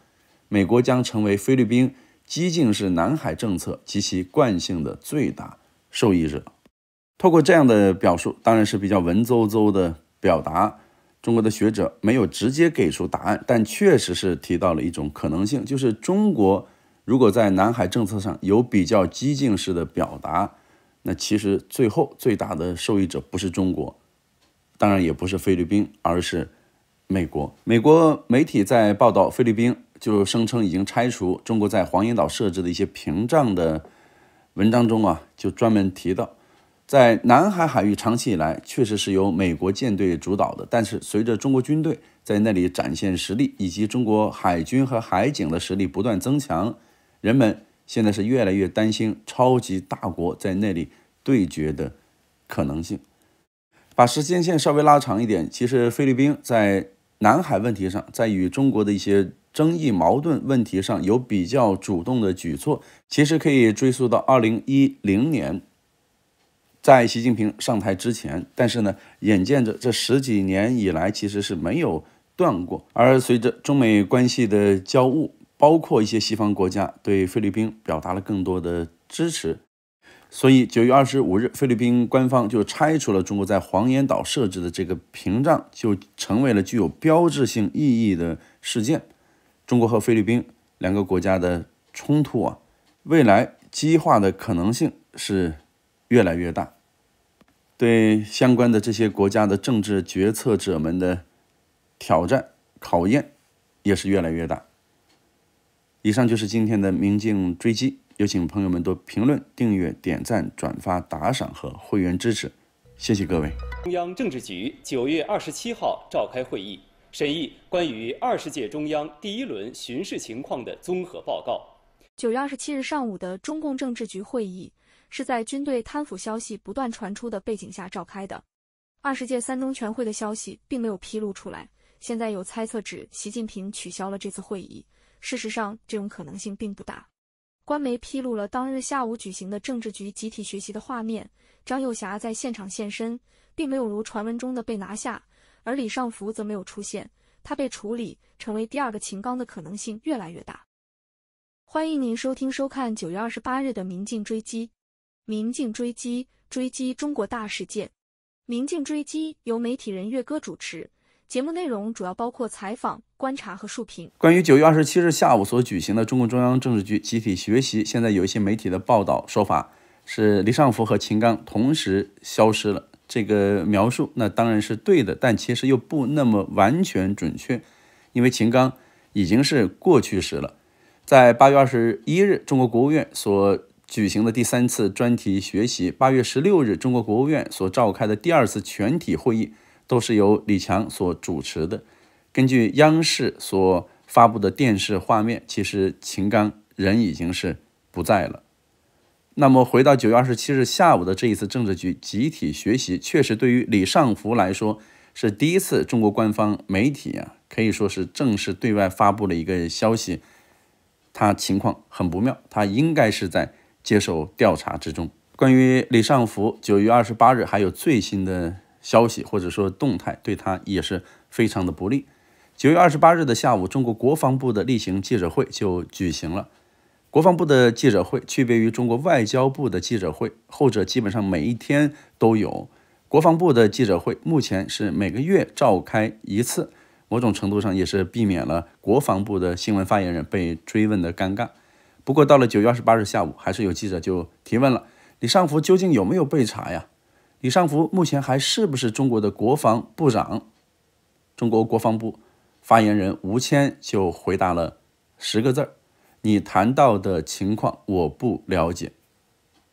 美国将成为菲律宾激进式南海政策及其惯性的最大受益者。透过这样的表述，当然是比较文绉绉的表达。中国的学者没有直接给出答案，但确实是提到了一种可能性，就是中国如果在南海政策上有比较激进式的表达，那其实最后最大的受益者不是中国，当然也不是菲律宾，而是美国。美国媒体在报道菲律宾就声称已经拆除中国在黄岩岛设置的一些屏障的文章中啊，就专门提到。在南海海域，长期以来确实是由美国舰队主导的。但是，随着中国军队在那里展现实力，以及中国海军和海警的实力不断增强，人们现在是越来越担心超级大国在那里对决的可能性。把时间线稍微拉长一点，其实菲律宾在南海问题上，在与中国的一些争议矛盾问题上有比较主动的举措，其实可以追溯到二零一零年。在习近平上台之前，但是呢，眼见着这十几年以来其实是没有断过。而随着中美关系的交恶，包括一些西方国家对菲律宾表达了更多的支持，所以九月二十五日，菲律宾官方就拆除了中国在黄岩岛设置的这个屏障，就成为了具有标志性意义的事件。中国和菲律宾两个国家的冲突啊，未来激化的可能性是越来越大。对相关的这些国家的政治决策者们的挑战、考验也是越来越大。以上就是今天的《明镜追击》，有请朋友们多评论、订阅、点赞、转发、打赏和会员支持，谢谢各位。中央政治局九月二十七号召开会议，审议关于二十届中央第一轮巡视情况的综合报告。九月二十七日上午的中共政治局会议。是在军队贪腐消息不断传出的背景下召开的。二十届三中全会的消息并没有披露出来，现在有猜测指习近平取消了这次会议。事实上，这种可能性并不大。官媒披露了当日下午举行的政治局集体学习的画面，张幼霞在现场现身，并没有如传闻中的被拿下，而李尚福则没有出现，他被处理成为第二个秦刚的可能性越来越大。欢迎您收听收看九月二十八日的《明镜追击》。《明镜追击》追击中国大事件，《明镜追击》由媒体人岳哥主持，节目内容主要包括采访、观察和述评。关于九月二十七日下午所举行的中共中央政治局集体学习，现在有一些媒体的报道说法是李尚福和秦刚同时消失了，这个描述那当然是对的，但其实又不那么完全准确，因为秦刚已经是过去时了。在八月二十一日，中国国务院所。举行的第三次专题学习，八月十六日中国国务院所召开的第二次全体会议，都是由李强所主持的。根据央视所发布的电视画面，其实秦刚人已经是不在了。那么回到九月二十七日下午的这一次政治局集体学习，确实对于李尚福来说是第一次。中国官方媒体啊，可以说是正式对外发布了一个消息，他情况很不妙，他应该是在。接受调查之中。关于李尚福，九月二十八日还有最新的消息或者说动态，对他也是非常的不利。九月二十八日的下午，中国国防部的例行记者会就举行了。国防部的记者会区别于中国外交部的记者会，后者基本上每一天都有。国防部的记者会目前是每个月召开一次，某种程度上也是避免了国防部的新闻发言人被追问的尴尬。不过到了九月二十八日下午，还是有记者就提问了：李尚福究竟有没有被查呀？李尚福目前还是不是中国的国防部长？中国国防部发言人吴谦就回答了十个字儿：“你谈到的情况我不了解。”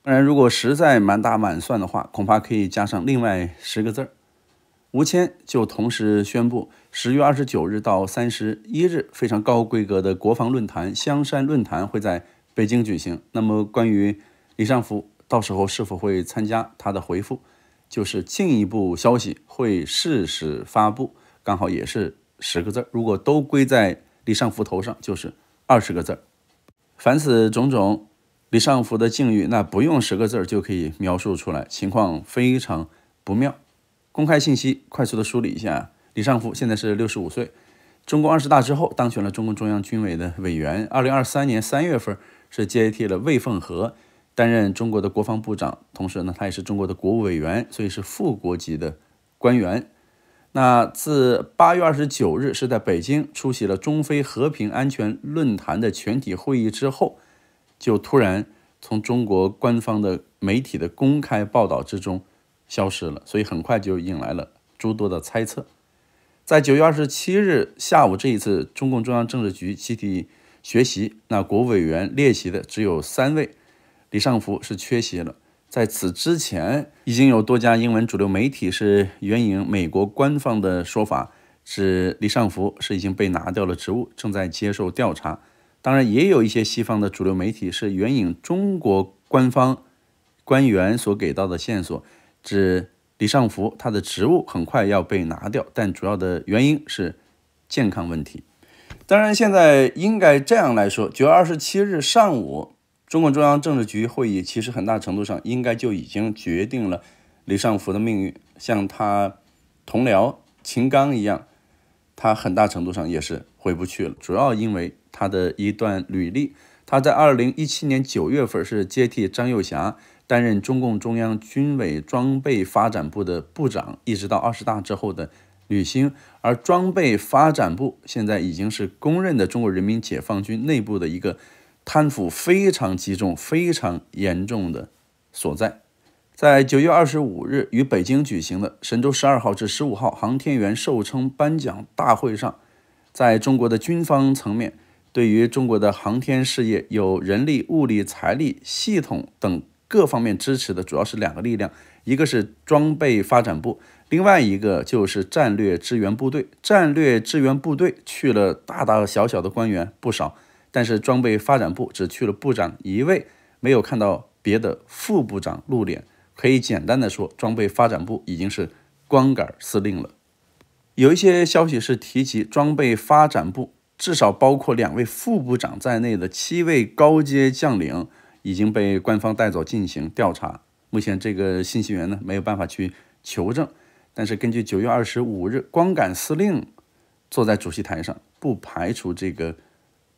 当然，如果实在满打满算的话，恐怕可以加上另外十个字儿。吴谦就同时宣布。十月二十九日到三十一日，非常高规格的国防论坛——香山论坛，会在北京举行。那么，关于李尚福，到时候是否会参加？他的回复就是进一步消息会适时发布。刚好也是十个字儿。如果都归在李尚福头上，就是二十个字儿。凡此种种，李尚福的境遇，那不用十个字儿就可以描述出来，情况非常不妙。公开信息，快速的梳理一下。李尚福现在是六十五岁，中共二十大之后当选了中共中央军委的委员。二零二三年三月份是接替了魏凤和担任中国的国防部长，同时呢，他也是中国的国务委员，所以是副国级的官员。那自八月二十九日是在北京出席了中非和平安全论坛的全体会议之后，就突然从中国官方的媒体的公开报道之中消失了，所以很快就引来了诸多的猜测。在九月二十七日下午，这一次中共中央政治局集体学习，那国委员列席的只有三位，李尚福是缺席了。在此之前，已经有多家英文主流媒体是援引美国官方的说法，指李尚福是已经被拿掉了职务，正在接受调查。当然，也有一些西方的主流媒体是援引中国官方官员所给到的线索，指。李尚福他的职务很快要被拿掉，但主要的原因是健康问题。当然，现在应该这样来说：九月二十七日上午，中共中央政治局会议其实很大程度上应该就已经决定了李尚福的命运。像他同僚秦刚一样，他很大程度上也是回不去了。主要因为他的一段履历，他在二零一七年九月份是接替张幼霞担任中共中央军委装备发展部的部长，一直到二十大之后的履新。而装备发展部现在已经是公认的中国人民解放军内部的一个贪腐非常集中、非常严重的所在。在九月二十五日于北京举行的神舟十二号至十五号航天员受称颁奖大会上，在中国的军方层面，对于中国的航天事业有人力、物力、财力、系统等。各方面支持的主要是两个力量，一个是装备发展部，另外一个就是战略支援部队。战略支援部队去了大大小小的官员不少，但是装备发展部只去了部长一位，没有看到别的副部长露脸。可以简单的说，装备发展部已经是光杆司令了。有一些消息是提及装备发展部至少包括两位副部长在内的七位高阶将领。已经被官方带走进行调查。目前这个信息源呢没有办法去求证，但是根据九月二十五日光杆司令坐在主席台上，不排除这个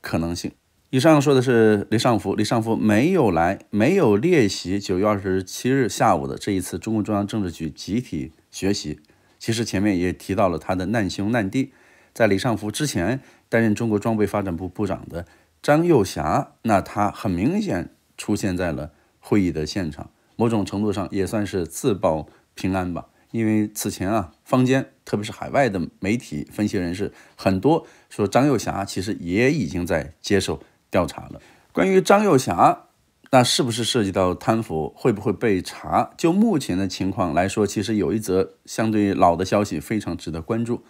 可能性。以上说的是李尚福，李尚福没有来，没有列席九月二十七日下午的这一次中共中央政治局集体学习。其实前面也提到了他的难兄难弟，在李尚福之前担任中国装备发展部部长的张幼霞，那他很明显。出现在了会议的现场，某种程度上也算是自保平安吧。因为此前啊，坊间特别是海外的媒体分析人士很多说张幼霞其实也已经在接受调查了。关于张幼霞，那是不是涉及到贪腐，会不会被查？就目前的情况来说，其实有一则相对老的消息非常值得关注，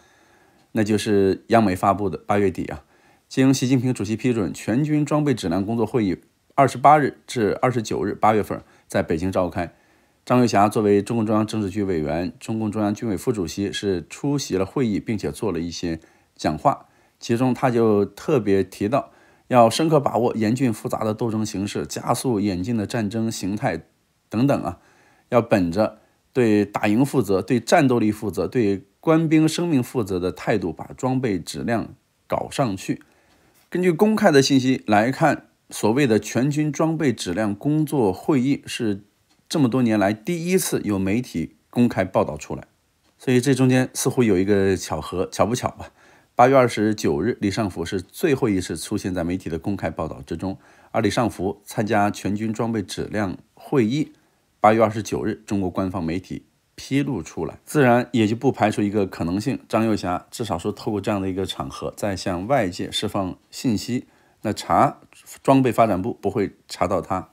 那就是央媒发布的八月底啊，经习近平主席批准，全军装备质量工作会议。二十八日至二十九日，八月份在北京召开。张玉霞作为中共中央政治局委员、中共中央军委副主席，是出席了会议，并且做了一些讲话。其中，他就特别提到，要深刻把握严峻复杂的斗争形势、加速演进的战争形态等等啊，要本着对打赢负责、对战斗力负责、对官兵生命负责的态度，把装备质量搞上去。根据公开的信息来看。所谓的全军装备质量工作会议是这么多年来第一次有媒体公开报道出来，所以这中间似乎有一个巧合，巧不巧吧？八月二十九日，李尚福是最后一次出现在媒体的公开报道之中，而李尚福参加全军装备质量会议，八月二十九日中国官方媒体披露出来，自然也就不排除一个可能性：张幼霞至少说透过这样的一个场合，在向外界释放信息。那查。装备发展部不会查到他。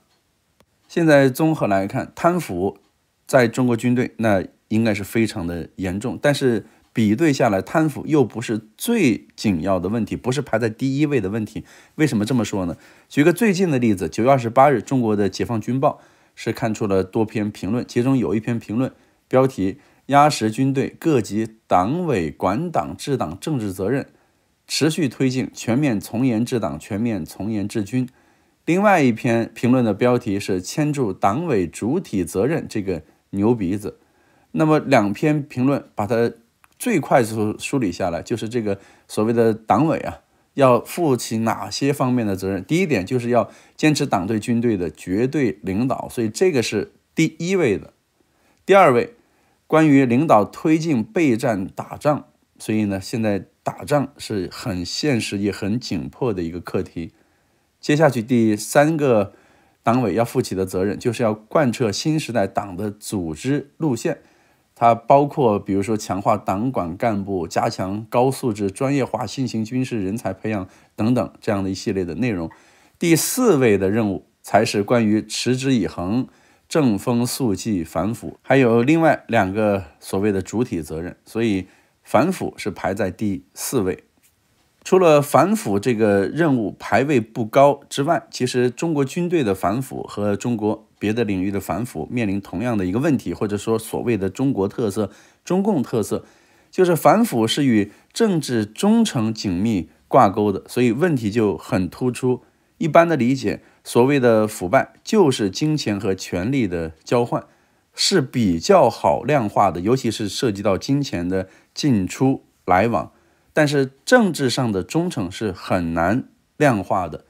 现在综合来看，贪腐在中国军队那应该是非常的严重，但是比对下来，贪腐又不是最紧要的问题，不是排在第一位的问题。为什么这么说呢？举个最近的例子，九月二十八日，《中国的解放军报》是看出了多篇评论，其中有一篇评论标题：“压实军队各级党委管党治党政治责任”。持续推进全面从严治党、全面从严治军。另外一篇评论的标题是“牵住党委主体责任这个牛鼻子”。那么两篇评论把它最快速梳理下来，就是这个所谓的党委啊，要负起哪些方面的责任？第一点就是要坚持党对军队的绝对领导，所以这个是第一位的。第二位，关于领导推进备战打仗，所以呢现在。打仗是很现实也很紧迫的一个课题。接下去第三个党委要负起的责任，就是要贯彻新时代党的组织路线，它包括比如说强化党管干部、加强高素质专业化新型军事人才培养等等这样的一系列的内容。第四位的任务才是关于持之以恒正风肃纪反腐，还有另外两个所谓的主体责任，所以。反腐是排在第四位，除了反腐这个任务排位不高之外，其实中国军队的反腐和中国别的领域的反腐面临同样的一个问题，或者说所谓的中国特色、中共特色，就是反腐是与政治忠诚紧密挂钩的，所以问题就很突出。一般的理解，所谓的腐败就是金钱和权力的交换。是比较好量化的，尤其是涉及到金钱的进出来往，但是政治上的忠诚是很难量化的。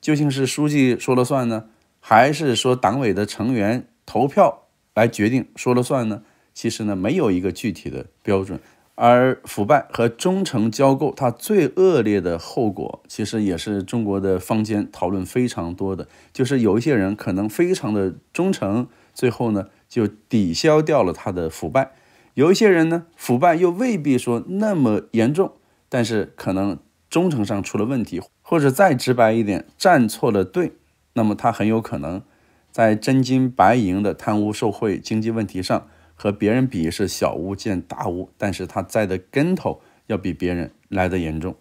究竟是书记说了算呢，还是说党委的成员投票来决定说了算呢？其实呢，没有一个具体的标准。而腐败和忠诚交构，它最恶劣的后果，其实也是中国的坊间讨论非常多的就是有一些人可能非常的忠诚，最后呢。就抵消掉了他的腐败。有一些人呢，腐败又未必说那么严重，但是可能忠诚上出了问题，或者再直白一点，站错了队，那么他很有可能在真金白银的贪污受贿、经济问题上和别人比是小巫见大巫，但是他栽的跟头要比别人来得严重。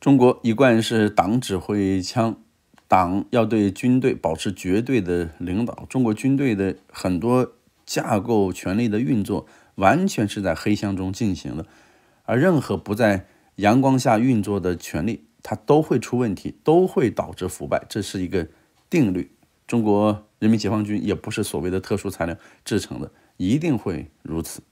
中国一贯是党指挥枪。党要对军队保持绝对的领导，中国军队的很多架构、权力的运作，完全是在黑箱中进行的，而任何不在阳光下运作的权力，它都会出问题，都会导致腐败，这是一个定律。中国人民解放军也不是所谓的特殊材料制成的，一定会如此。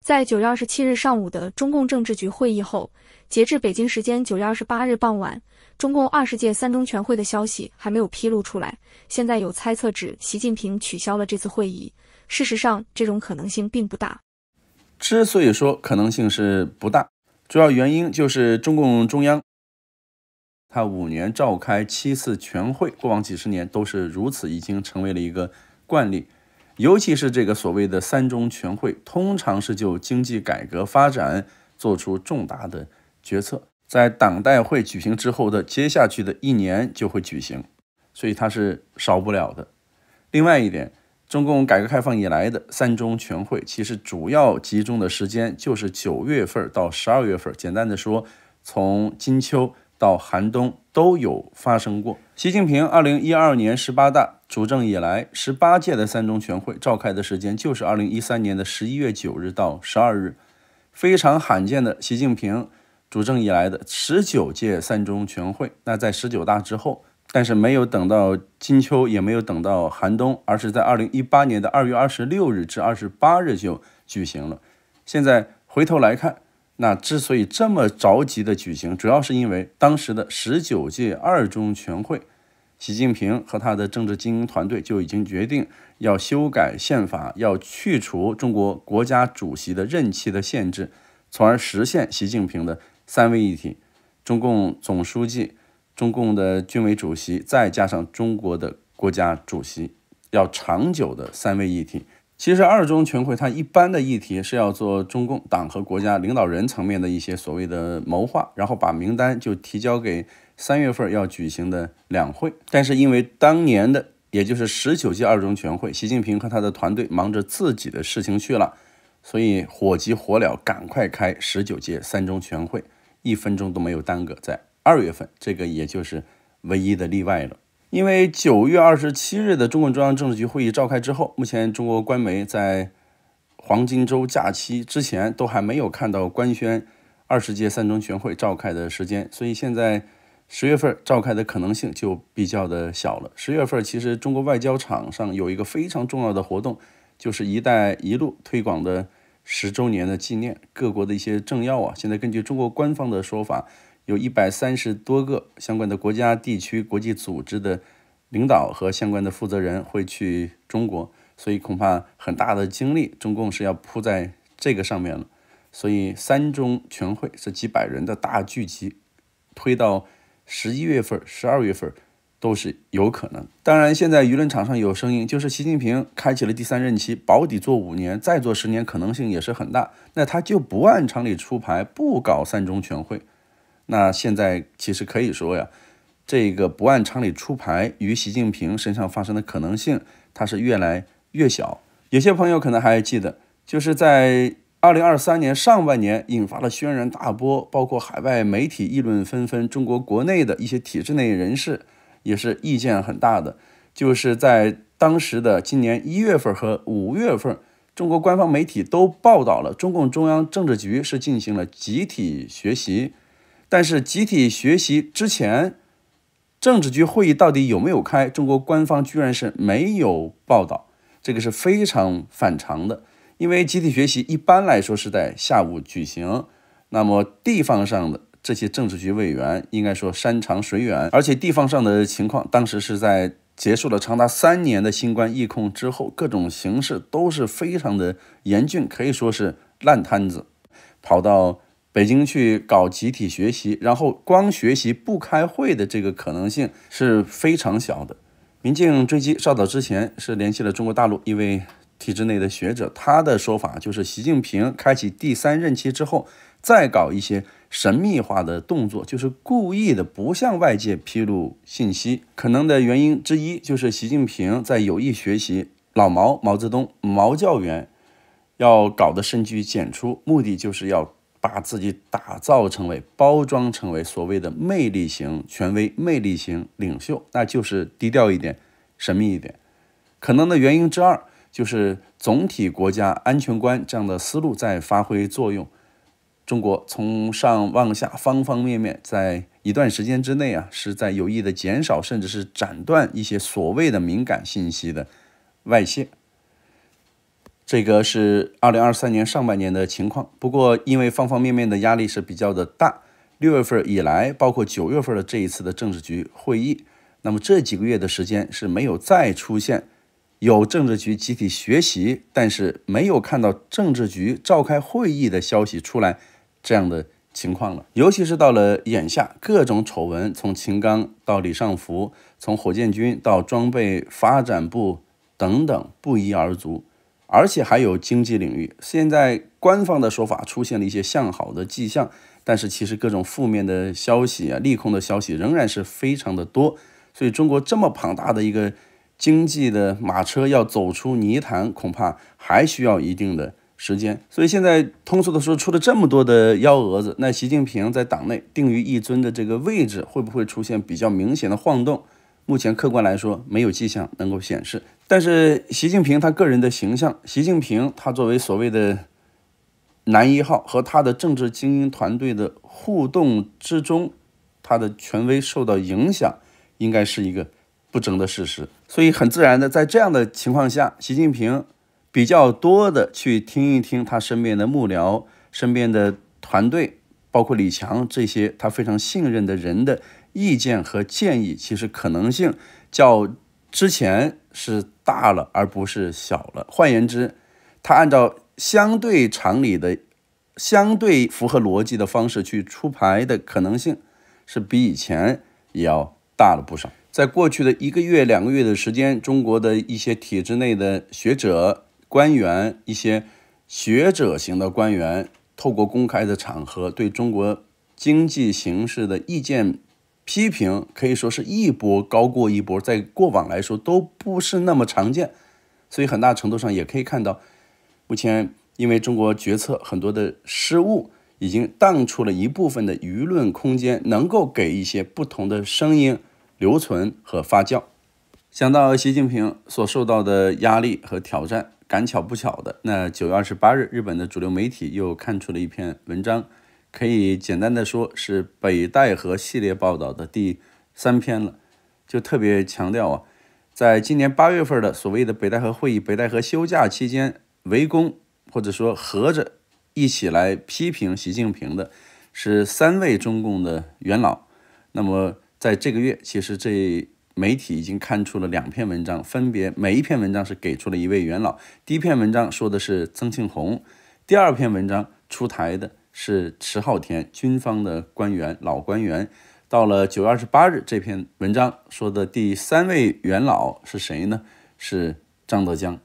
在九月二十七日上午的中共政治局会议后，截至北京时间九月二十八日傍晚。中共二十届三中全会的消息还没有披露出来，现在有猜测指习近平取消了这次会议。事实上，这种可能性并不大。之所以说可能性是不大，主要原因就是中共中央他五年召开七次全会，过往几十年都是如此，已经成为了一个惯例。尤其是这个所谓的三中全会，通常是就经济改革发展做出重大的决策。在党代会举行之后的接下去的一年就会举行，所以它是少不了的。另外一点，中共改革开放以来的三中全会，其实主要集中的时间就是九月份到十二月份，简单的说，从金秋到寒冬都有发生过。习近平二零一二年十八大主政以来，十八届的三中全会召开的时间就是二零一三年的十一月九日到十二日，非常罕见的，习近平。主政以来的十九届三中全会，那在十九大之后，但是没有等到金秋，也没有等到寒冬，而是在二零一八年的二月二十六日至二十八日就举行了。现在回头来看，那之所以这么着急的举行，主要是因为当时的十九届二中全会，习近平和他的政治精英团队就已经决定要修改宪法，要去除中国国家主席的任期的限制，从而实现习近平的。三位一体，中共总书记、中共的军委主席，再加上中国的国家主席，要长久的三位一体。其实二中全会它一般的议题是要做中共党和国家领导人层面的一些所谓的谋划，然后把名单就提交给三月份要举行的两会。但是因为当年的也就是十九届二中全会，习近平和他的团队忙着自己的事情去了，所以火急火燎，赶快开十九届三中全会。一分钟都没有耽搁，在二月份，这个也就是唯一的例外了。因为九月二十七日的中共中央政治局会议召开之后，目前中国官媒在黄金周假期之前都还没有看到官宣二十届三中全会召开的时间，所以现在十月份召开的可能性就比较的小了。十月份其实中国外交场上有一个非常重要的活动，就是“一带一路”推广的。十周年的纪念，各国的一些政要啊，现在根据中国官方的说法，有一百三十多个相关的国家、地区、国际组织的领导和相关的负责人会去中国，所以恐怕很大的精力，中共是要扑在这个上面了。所以三中全会是几百人的大聚集，推到十一月份、十二月份。都是有可能。当然，现在舆论场上有声音，就是习近平开启了第三任期，保底做五年，再做十年可能性也是很大。那他就不按常理出牌，不搞三中全会。那现在其实可以说呀，这个不按常理出牌与习近平身上发生的可能性，它是越来越小。有些朋友可能还记得，就是在二零二三年上半年引发了轩然大波，包括海外媒体议论纷纷，中国国内的一些体制内人士。也是意见很大的，就是在当时的今年一月份和五月份，中国官方媒体都报道了中共中央政治局是进行了集体学习，但是集体学习之前，政治局会议到底有没有开，中国官方居然是没有报道，这个是非常反常的，因为集体学习一般来说是在下午举行，那么地方上的。这些政治局委员应该说山长水远，而且地方上的情况，当时是在结束了长达三年的新冠疫控之后，各种形势都是非常的严峻，可以说是烂摊子。跑到北京去搞集体学习，然后光学习不开会的这个可能性是非常小的。民进追击稍早之前是联系了中国大陆一位体制内的学者，他的说法就是习近平开启第三任期之后再搞一些。神秘化的动作就是故意的不向外界披露信息，可能的原因之一就是习近平在有意学习老毛毛泽东毛教员要搞的深居简出，目的就是要把自己打造成为、包装成为所谓的魅力型权威、魅力型领袖，那就是低调一点、神秘一点。可能的原因之二就是总体国家安全观这样的思路在发挥作用。中国从上往下方方面面，在一段时间之内啊，是在有意的减少，甚至是斩断一些所谓的敏感信息的外泄。这个是二零二三年上半年的情况。不过，因为方方面面的压力是比较的大，六月份以来，包括九月份的这一次的政治局会议，那么这几个月的时间是没有再出现有政治局集体学习，但是没有看到政治局召开会议的消息出来。这样的情况了，尤其是到了眼下，各种丑闻从秦刚到李尚福，从火箭军到装备发展部等等不一而足，而且还有经济领域。现在官方的说法出现了一些向好的迹象，但是其实各种负面的消息啊，利空的消息仍然是非常的多。所以，中国这么庞大的一个经济的马车要走出泥潭，恐怕还需要一定的。时间，所以现在通俗的说出了这么多的幺蛾子，那习近平在党内定于一尊的这个位置会不会出现比较明显的晃动？目前客观来说没有迹象能够显示。但是习近平他个人的形象，习近平他作为所谓的男一号和他的政治精英团队的互动之中，他的权威受到影响，应该是一个不争的事实。所以很自然的，在这样的情况下，习近平。比较多的去听一听他身边的幕僚、身边的团队，包括李强这些他非常信任的人的意见和建议，其实可能性较之前是大了，而不是小了。换言之，他按照相对常理的、相对符合逻辑的方式去出牌的可能性，是比以前也要大了不少。在过去的一个月、两个月的时间，中国的一些体制内的学者。官员一些学者型的官员，透过公开的场合对中国经济形势的意见批评，可以说是一波高过一波，在过往来说都不是那么常见，所以很大程度上也可以看到，目前因为中国决策很多的失误，已经荡出了一部分的舆论空间，能够给一些不同的声音留存和发酵。想到习近平所受到的压力和挑战。赶巧不巧的，那九月二十八日，日本的主流媒体又看出了一篇文章，可以简单的说是北戴河系列报道的第三篇了，就特别强调啊，在今年八月份的所谓的北戴河会议、北戴河休假期间，围攻或者说合着一起来批评习近平的，是三位中共的元老。那么在这个月，其实这。媒体已经看出了两篇文章，分别每一篇文章是给出了一位元老。第一篇文章说的是曾庆红，第二篇文章出台的是迟浩田，军方的官员，老官员。到了九月二十八日，这篇文章说的第三位元老是谁呢？是张德江。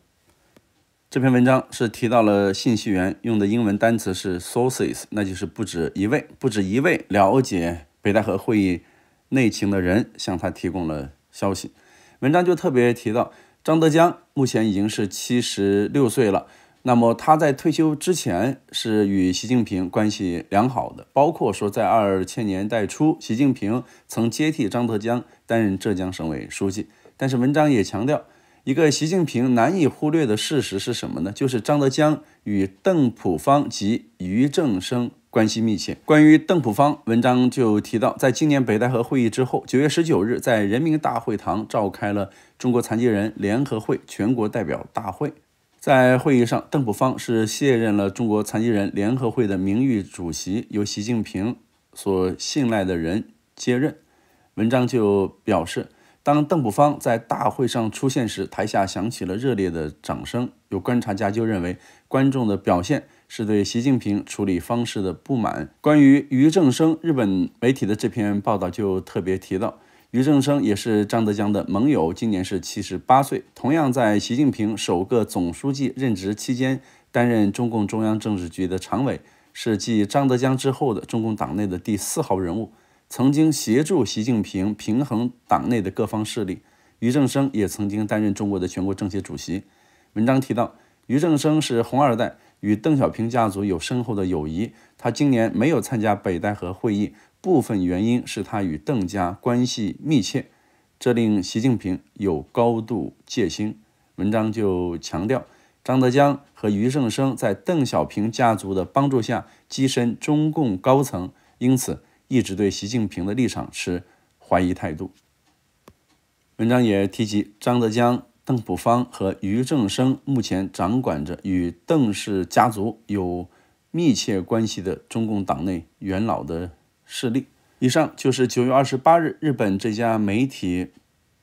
这篇文章是提到了信息源，用的英文单词是 sources，那就是不止一位，不止一位了解北戴河会议内情的人向他提供了。消息，文章就特别提到，张德江目前已经是七十六岁了。那么他在退休之前是与习近平关系良好的，包括说在二千年代初，习近平曾接替张德江担任浙江省委书记。但是文章也强调，一个习近平难以忽略的事实是什么呢？就是张德江与邓朴方及俞正声。关系密切。关于邓普方，文章就提到，在今年北戴河会议之后，九月十九日，在人民大会堂召开了中国残疾人联合会全国代表大会。在会议上，邓普方是卸任了中国残疾人联合会的名誉主席，由习近平所信赖的人接任。文章就表示，当邓普方在大会上出现时，台下响起了热烈的掌声。有观察家就认为，观众的表现。是对习近平处理方式的不满。关于于正生，日本媒体的这篇报道就特别提到，于正生也是张德江的盟友，今年是七十八岁，同样在习近平首个总书记任职期间担任中共中央政治局的常委，是继张德江之后的中共党内的第四号人物，曾经协助习近平平衡党内的各方势力。于正生也曾经担任中国的全国政协主席。文章提到，于正生是红二代。与邓小平家族有深厚的友谊，他今年没有参加北戴河会议，部分原因是他与邓家关系密切，这令习近平有高度戒心。文章就强调，张德江和俞正生在邓小平家族的帮助下跻身中共高层，因此一直对习近平的立场持怀疑态度。文章也提及张德江。邓普方和于正生目前掌管着与邓氏家族有密切关系的中共党内元老的势力。以上就是九月二十八日日本这家媒体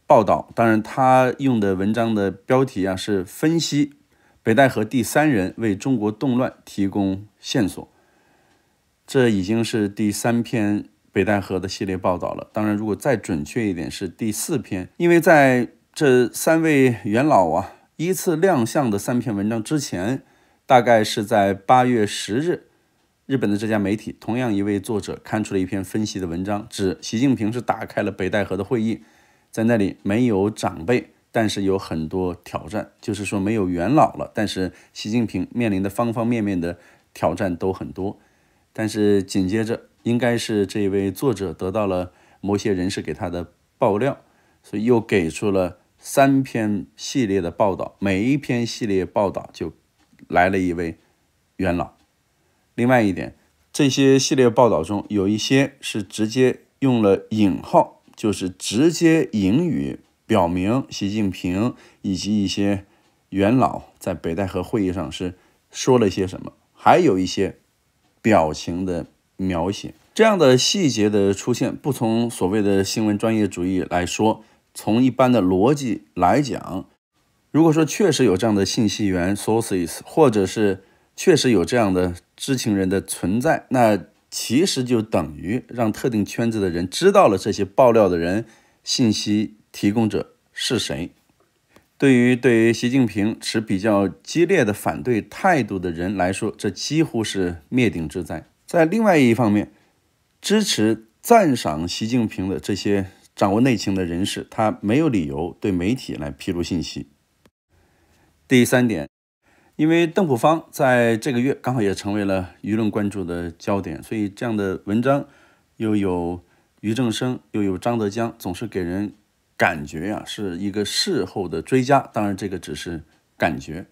报道，当然他用的文章的标题啊是分析北戴河第三人为中国动乱提供线索。这已经是第三篇北戴河的系列报道了，当然如果再准确一点是第四篇，因为在。这三位元老啊，依次亮相的三篇文章之前，大概是在八月十日，日本的这家媒体同样一位作者刊出了一篇分析的文章，指习近平是打开了北戴河的会议，在那里没有长辈，但是有很多挑战，就是说没有元老了，但是习近平面临的方方面面的挑战都很多。但是紧接着，应该是这位作者得到了某些人士给他的爆料，所以又给出了。三篇系列的报道，每一篇系列报道就来了一位元老。另外一点，这些系列报道中有一些是直接用了引号，就是直接引语，表明习近平以及一些元老在北戴河会议上是说了些什么；还有一些表情的描写，这样的细节的出现，不从所谓的新闻专业主义来说。从一般的逻辑来讲，如果说确实有这样的信息源 sources，或者是确实有这样的知情人的存在，那其实就等于让特定圈子的人知道了这些爆料的人信息提供者是谁。对于对于习近平持比较激烈的反对态度的人来说，这几乎是灭顶之灾。在另外一方面，支持赞赏习近平的这些。掌握内情的人士，他没有理由对媒体来披露信息。第三点，因为邓普方在这个月刚好也成为了舆论关注的焦点，所以这样的文章又有于正生，又有张德江，总是给人感觉呀是一个事后的追加。当然，这个只是感觉。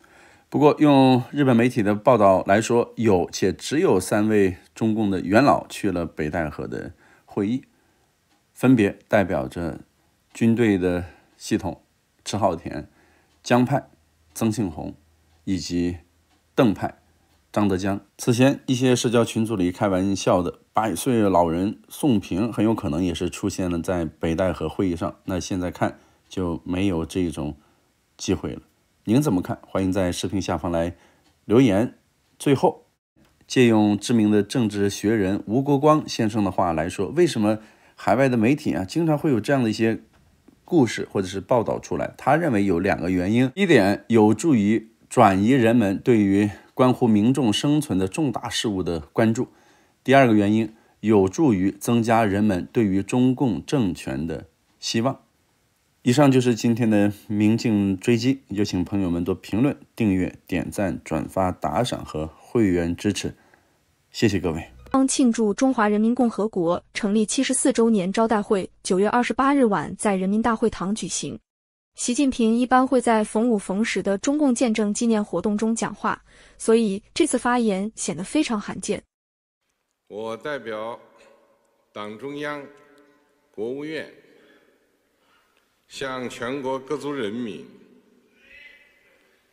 不过，用日本媒体的报道来说，有且只有三位中共的元老去了北戴河的会议。分别代表着军队的系统，迟浩田、江派、曾庆红以及邓派、张德江。此前一些社交群组里开玩笑的百岁老人宋平，很有可能也是出现了在北戴河会议上。那现在看就没有这种机会了。您怎么看？欢迎在视频下方来留言。最后，借用知名的政治学人吴国光先生的话来说：为什么？海外的媒体啊，经常会有这样的一些故事或者是报道出来。他认为有两个原因：一点有助于转移人们对于关乎民众生存的重大事务的关注；第二个原因有助于增加人们对于中共政权的希望。以上就是今天的明镜追击，有请朋友们多评论、订阅、点赞、转发、打赏和会员支持，谢谢各位。方庆祝中华人民共和国成立七十四周年招待会，九月二十八日晚在人民大会堂举行。习近平一般会在逢五逢十的中共建政纪念活动中讲话，所以这次发言显得非常罕见。我代表党中央、国务院向全国各族人民、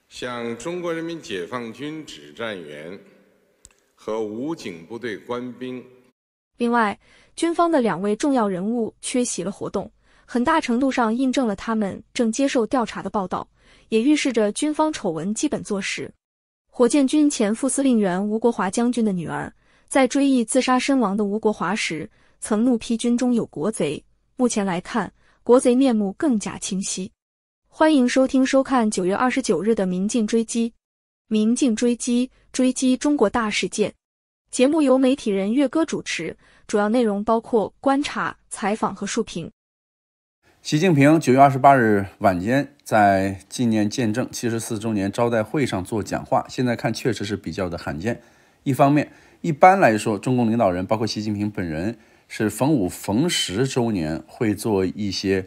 向中国人民解放军指战员。和武警部队官兵。另外，军方的两位重要人物缺席了活动，很大程度上印证了他们正接受调查的报道，也预示着军方丑闻基本坐实。火箭军前副司令员吴国华将军的女儿，在追忆自杀身亡的吴国华时，曾怒批军中有国贼。目前来看，国贼面目更加清晰。欢迎收听收看九月二十九日的《民进追击》。明镜追击追击中国大事件，节目由媒体人岳哥主持，主要内容包括观察、采访和述评。习近平九月二十八日晚间在纪念见证七十四周年招待会上做讲话，现在看确实是比较的罕见。一方面，一般来说，中共领导人包括习近平本人是逢五逢十周年会做一些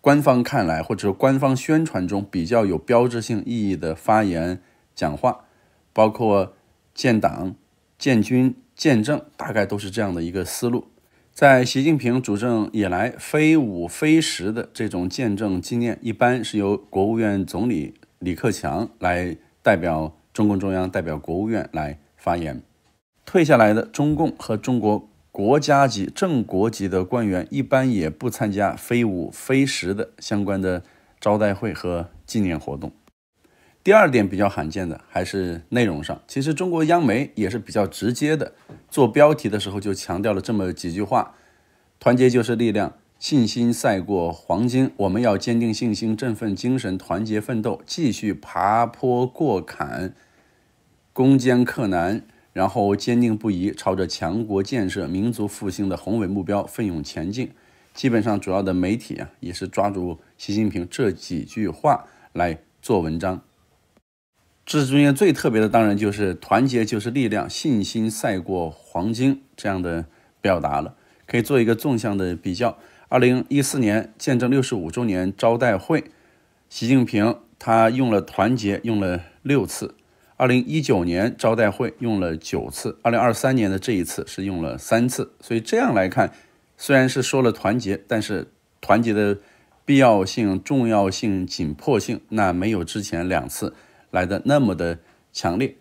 官方看来或者说官方宣传中比较有标志性意义的发言。讲话包括建党建军建政，大概都是这样的一个思路。在习近平主政以来，非五非十的这种建政纪念，一般是由国务院总理李克强来代表中共中央、代表国务院来发言。退下来的中共和中国国家级正国级的官员，一般也不参加非五非十的相关的招待会和纪念活动。第二点比较罕见的还是内容上，其实中国央媒也是比较直接的，做标题的时候就强调了这么几句话：团结就是力量，信心赛过黄金。我们要坚定信心，振奋精神，团结奋斗，继续爬坡过坎，攻坚克难，然后坚定不移朝着强国建设、民族复兴的宏伟目标奋勇前进。基本上主要的媒体啊，也是抓住习近平这几句话来做文章。知识中间最特别的，当然就是“团结就是力量，信心赛过黄金”这样的表达了。可以做一个纵向的比较：二零一四年见证六十五周年招待会，习近平他用了“团结”用了六次；二零一九年招待会用了九次；二零二三年的这一次是用了三次。所以这样来看，虽然是说了团结，但是团结的必要性、重要性、紧迫性，那没有之前两次。来的那么的强烈，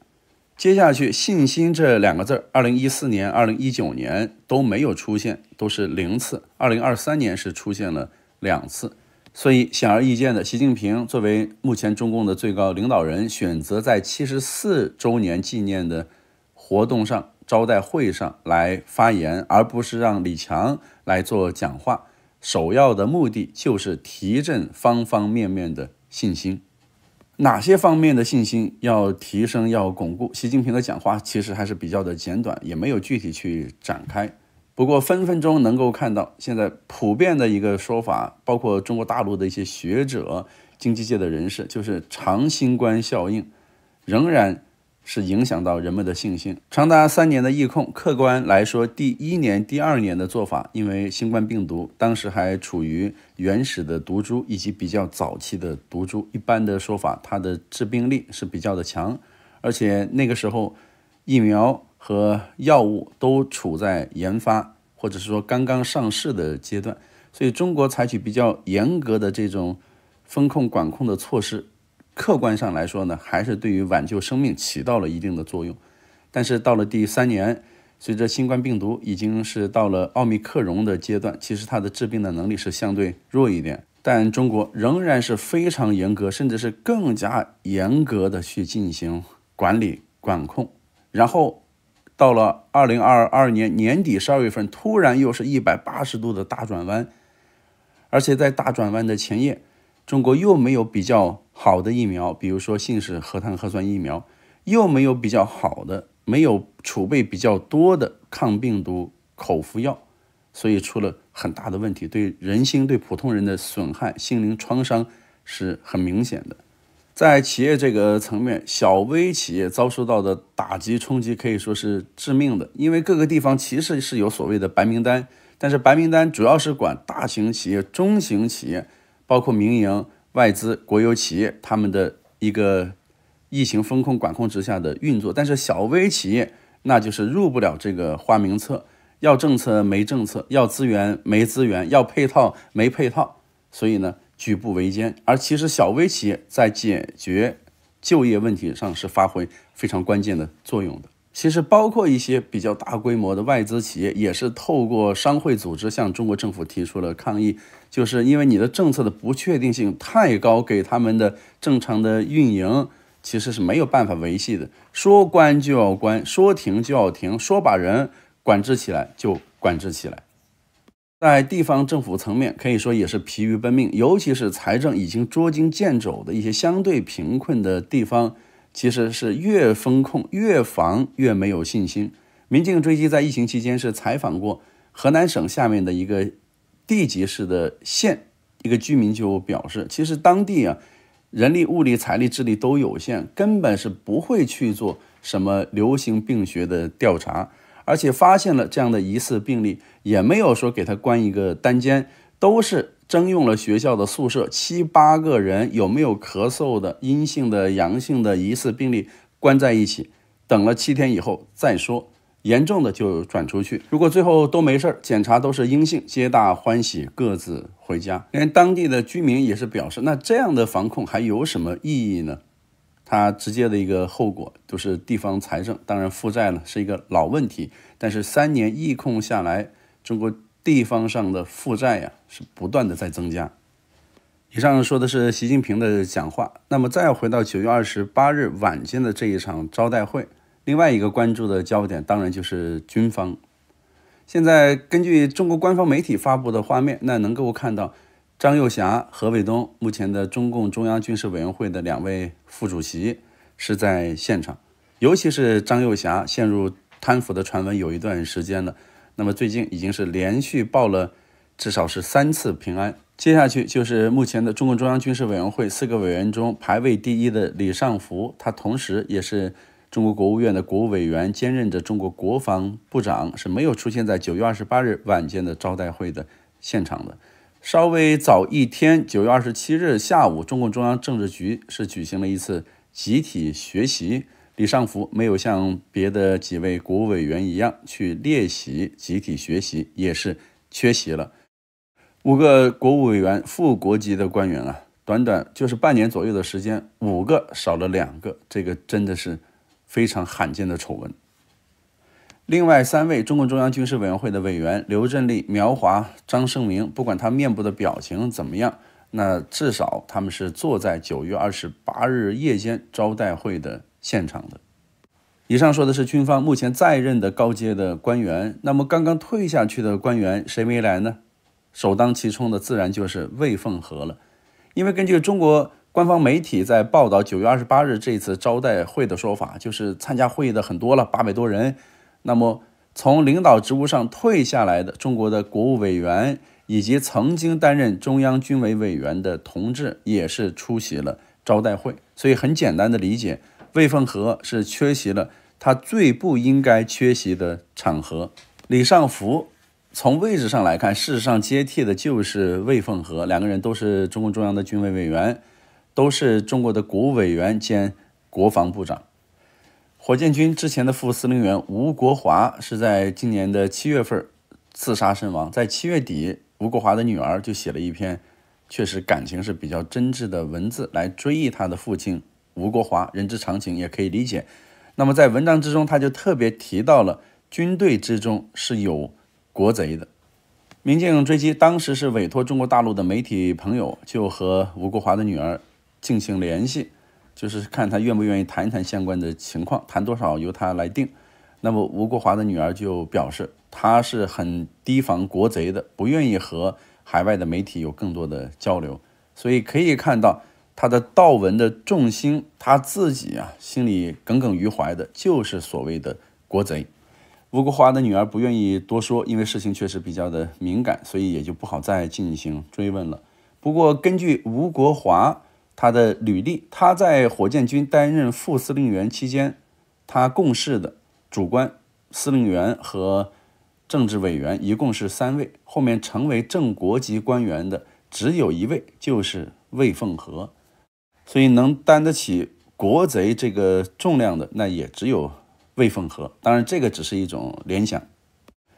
接下去“信心”这两个字，二零一四年、二零一九年都没有出现，都是零次；二零二三年是出现了两次。所以显而易见的，习近平作为目前中共的最高领导人，选择在七十四周年纪念的活动上招待会上来发言，而不是让李强来做讲话，首要的目的就是提振方方面面的信心。哪些方面的信心要提升、要巩固？习近平的讲话其实还是比较的简短，也没有具体去展开。不过分分钟能够看到，现在普遍的一个说法，包括中国大陆的一些学者、经济界的人士，就是长新冠效应仍然。是影响到人们的信心。长达三年的疫控，客观来说，第一年、第二年的做法，因为新冠病毒当时还处于原始的毒株以及比较早期的毒株，一般的说法，它的致病力是比较的强，而且那个时候疫苗和药物都处在研发或者是说刚刚上市的阶段，所以中国采取比较严格的这种风控管控的措施。客观上来说呢，还是对于挽救生命起到了一定的作用。但是到了第三年，随着新冠病毒已经是到了奥密克戎的阶段，其实它的治病的能力是相对弱一点。但中国仍然是非常严格，甚至是更加严格的去进行管理管控。然后到了二零二二年年底十二月份，突然又是一百八十度的大转弯，而且在大转弯的前夜，中国又没有比较。好的疫苗，比如说信使核糖核酸疫苗，又没有比较好的，没有储备比较多的抗病毒口服药，所以出了很大的问题，对人心、对普通人的损害、心灵创伤是很明显的。在企业这个层面，小微企业遭受到的打击冲击可以说是致命的，因为各个地方其实是有所谓的白名单，但是白名单主要是管大型企业、中型企业，包括民营。外资、国有企业他们的一个疫情风控管控之下的运作，但是小微企业那就是入不了这个花名册，要政策没政策，要资源没资源，要配套没配套，所以呢举步维艰。而其实小微企业在解决就业问题上是发挥非常关键的作用的。其实，包括一些比较大规模的外资企业，也是透过商会组织向中国政府提出了抗议，就是因为你的政策的不确定性太高，给他们的正常的运营其实是没有办法维系的。说关就要关，说停就要停，说把人管制起来就管制起来。在地方政府层面，可以说也是疲于奔命，尤其是财政已经捉襟见肘的一些相对贫困的地方。其实是越风控越防越没有信心。民警追击在疫情期间是采访过河南省下面的一个地级市的县，一个居民就表示，其实当地啊，人力、物力、财力、智力都有限，根本是不会去做什么流行病学的调查，而且发现了这样的疑似病例，也没有说给他关一个单间，都是。征用了学校的宿舍，七八个人有没有咳嗽的、阴性的、阳性的疑似病例关在一起，等了七天以后再说，严重的就转出去。如果最后都没事儿，检查都是阴性，皆大欢喜，各自回家。连当地的居民也是表示，那这样的防控还有什么意义呢？它直接的一个后果就是地方财政，当然负债呢是一个老问题，但是三年疫控下来，中国。地方上的负债呀，是不断的在增加。以上说的是习近平的讲话。那么再回到九月二十八日晚间的这一场招待会，另外一个关注的焦点当然就是军方。现在根据中国官方媒体发布的画面，那能够看到张又侠、何卫东目前的中共中央军事委员会的两位副主席是在现场。尤其是张又侠陷入贪腐的传闻有一段时间了。那么最近已经是连续报了至少是三次平安，接下去就是目前的中共中央军事委员会四个委员中排位第一的李尚福，他同时也是中国国务院的国务委员，兼任着中国国防部长，是没有出现在九月二十八日晚间的招待会的现场的。稍微早一天，九月二十七日下午，中共中央政治局是举行了一次集体学习。李尚福没有像别的几位国务委员一样去列席集体学习，也是缺席了。五个国务委员、副国级的官员啊，短短就是半年左右的时间，五个少了两个，这个真的是非常罕见的丑闻。另外三位中共中央军事委员会的委员刘振立、苗华、张胜明，不管他面部的表情怎么样，那至少他们是坐在九月二十八日夜间招待会的。现场的，以上说的是军方目前在任的高阶的官员。那么刚刚退下去的官员谁没来呢？首当其冲的自然就是魏凤和了。因为根据中国官方媒体在报道九月二十八日这次招待会的说法，就是参加会议的很多了，八百多人。那么从领导职务上退下来的中国的国务委员以及曾经担任中央军委委员的同志也是出席了招待会。所以很简单的理解。魏凤和是缺席了他最不应该缺席的场合。李尚福从位置上来看，事实上接替的就是魏凤和，两个人都是中共中央的军委委员，都是中国的国务委员兼国防部长。火箭军之前的副司令员吴国华是在今年的七月份自杀身亡，在七月底，吴国华的女儿就写了一篇确实感情是比较真挚的文字来追忆他的父亲。吴国华，人之常情也可以理解。那么在文章之中，他就特别提到了军队之中是有国贼的。民进追击当时是委托中国大陆的媒体朋友，就和吴国华的女儿进行联系，就是看他愿不愿意谈一谈相关的情况，谈多少由他来定。那么吴国华的女儿就表示，她是很提防国贼的，不愿意和海外的媒体有更多的交流。所以可以看到。他的道文的重心，他自己啊心里耿耿于怀的就是所谓的国贼吴国华的女儿不愿意多说，因为事情确实比较的敏感，所以也就不好再进行追问了。不过根据吴国华他的履历，他在火箭军担任副司令员期间，他共事的主官司令员和政治委员一共是三位，后面成为正国级官员的只有一位，就是魏凤和。所以能担得起“国贼”这个重量的，那也只有魏凤和。当然，这个只是一种联想。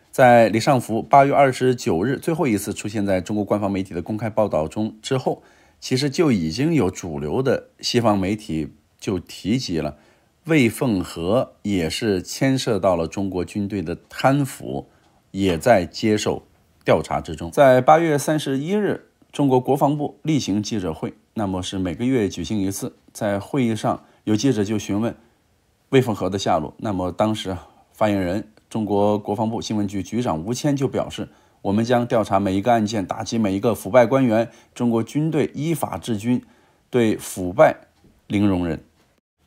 在李尚福八月二十九日最后一次出现在中国官方媒体的公开报道中之后，其实就已经有主流的西方媒体就提及了魏凤和也是牵涉到了中国军队的贪腐，也在接受调查之中。在八月三十一日，中国国防部例行记者会。那么是每个月举行一次，在会议上，有记者就询问魏凤和的下落。那么当时发言人、中国国防部新闻局局长吴谦就表示：“我们将调查每一个案件，打击每一个腐败官员。中国军队依法治军，对腐败零容忍。”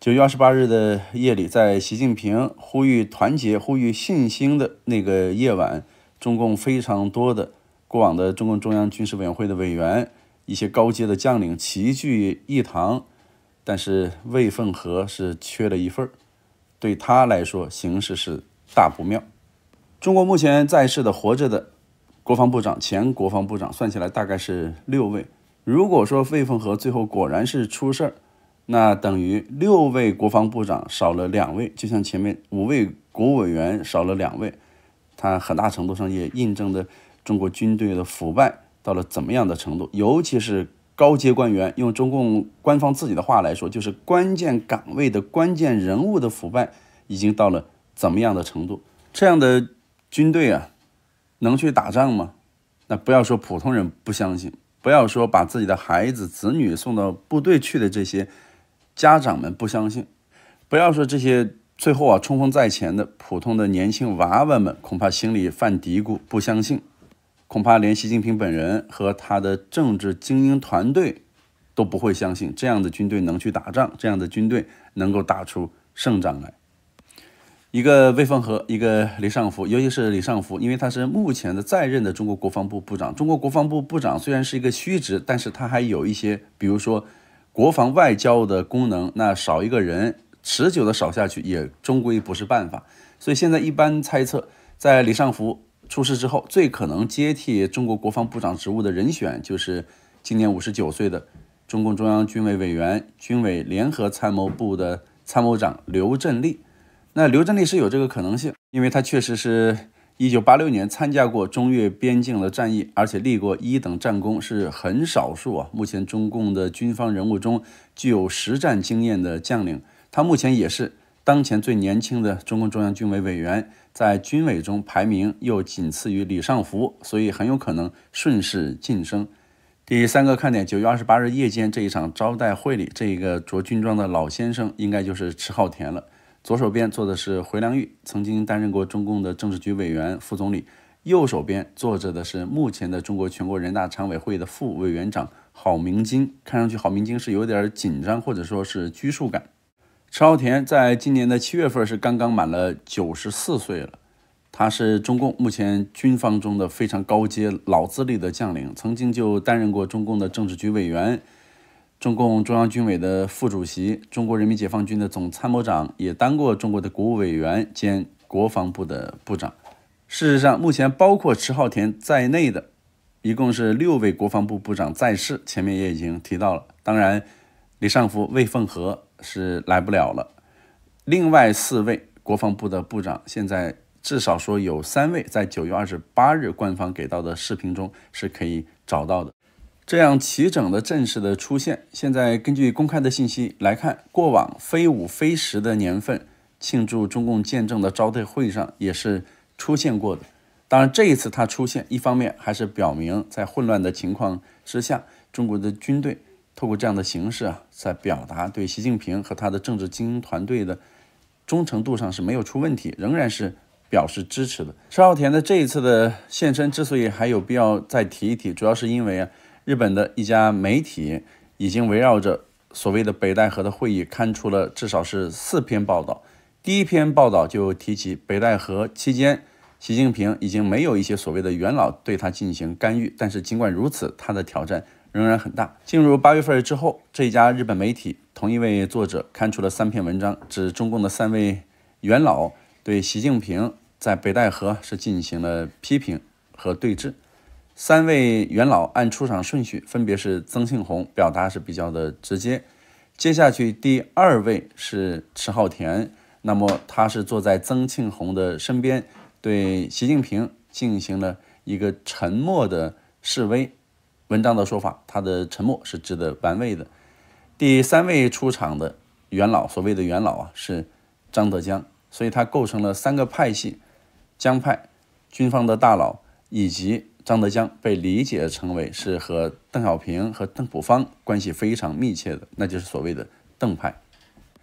九月二十八日的夜里，在习近平呼吁团结、呼吁信心的那个夜晚，中共非常多的过往的中共中央军事委员会的委员。一些高阶的将领齐聚一堂，但是魏凤和是缺了一份儿，对他来说形势是大不妙。中国目前在世的活着的国防部长、前国防部长算起来大概是六位。如果说魏凤和最后果然是出事儿，那等于六位国防部长少了两位，就像前面五位国务委员少了两位，他很大程度上也印证了中国军队的腐败。到了怎么样的程度？尤其是高阶官员，用中共官方自己的话来说，就是关键岗位的关键人物的腐败已经到了怎么样的程度？这样的军队啊，能去打仗吗？那不要说普通人不相信，不要说把自己的孩子子女送到部队去的这些家长们不相信，不要说这些最后啊冲锋在前的普通的年轻娃娃们，恐怕心里犯嘀咕，不相信。恐怕连习近平本人和他的政治精英团队都不会相信，这样的军队能去打仗，这样的军队能够打出胜仗来。一个魏凤和，一个李尚福，尤其是李尚福，因为他是目前的在任的中国国防部部长。中国国防部部长虽然是一个虚职，但是他还有一些，比如说国防外交的功能。那少一个人，持久的少下去，也终归不是办法。所以现在一般猜测，在李尚福。出事之后，最可能接替中国国防部长职务的人选就是今年五十九岁的中共中央军委委员、军委联合参谋部的参谋长刘振立。那刘振立是有这个可能性，因为他确实是一九八六年参加过中越边境的战役，而且立过一等战功，是很少数啊。目前中共的军方人物中，具有实战经验的将领，他目前也是。当前最年轻的中共中央军委委员，在军委中排名又仅次于李尚福，所以很有可能顺势晋升。第三个看点，九月二十八日夜间这一场招待会里，这个着军装的老先生应该就是迟浩田了。左手边坐的是回良玉，曾经担任过中共的政治局委员、副总理；右手边坐着的是目前的中国全国人大常委会的副委员长郝明金。看上去，郝明金是有点紧张，或者说是拘束感。迟浩田在今年的七月份是刚刚满了九十四岁了，他是中共目前军方中的非常高阶老资历的将领，曾经就担任过中共的政治局委员、中共中央军委的副主席、中国人民解放军的总参谋长，也当过中国的国务委员兼国防部的部长。事实上，目前包括迟浩田在内的一共是六位国防部部长在世，前面也已经提到了。当然，李尚福、魏凤和。是来不了了。另外四位国防部的部长，现在至少说有三位，在九月二十八日官方给到的视频中是可以找到的。这样齐整的阵势的出现，现在根据公开的信息来看，过往非五非十的年份庆祝中共建政的招待会上也是出现过的。当然，这一次他出现，一方面还是表明在混乱的情况之下，中国的军队。通过这样的形式啊，在表达对习近平和他的政治精英团队的忠诚度上是没有出问题，仍然是表示支持的。川浩田的这一次的现身之所以还有必要再提一提，主要是因为日本的一家媒体已经围绕着所谓的北戴河的会议刊出了至少是四篇报道。第一篇报道就提起北戴河期间，习近平已经没有一些所谓的元老对他进行干预，但是尽管如此，他的挑战。仍然很大。进入八月份之后，这家日本媒体同一位作者刊出了三篇文章，指中共的三位元老对习近平在北戴河是进行了批评和对峙。三位元老按出场顺序分别是曾庆红，表达是比较的直接；接下去第二位是迟浩田，那么他是坐在曾庆红的身边，对习近平进行了一个沉默的示威。文章的说法，他的沉默是值得玩味的。第三位出场的元老，所谓的元老啊，是张德江，所以他构成了三个派系：江派、军方的大佬，以及张德江被理解成为是和邓小平和邓朴方关系非常密切的，那就是所谓的邓派。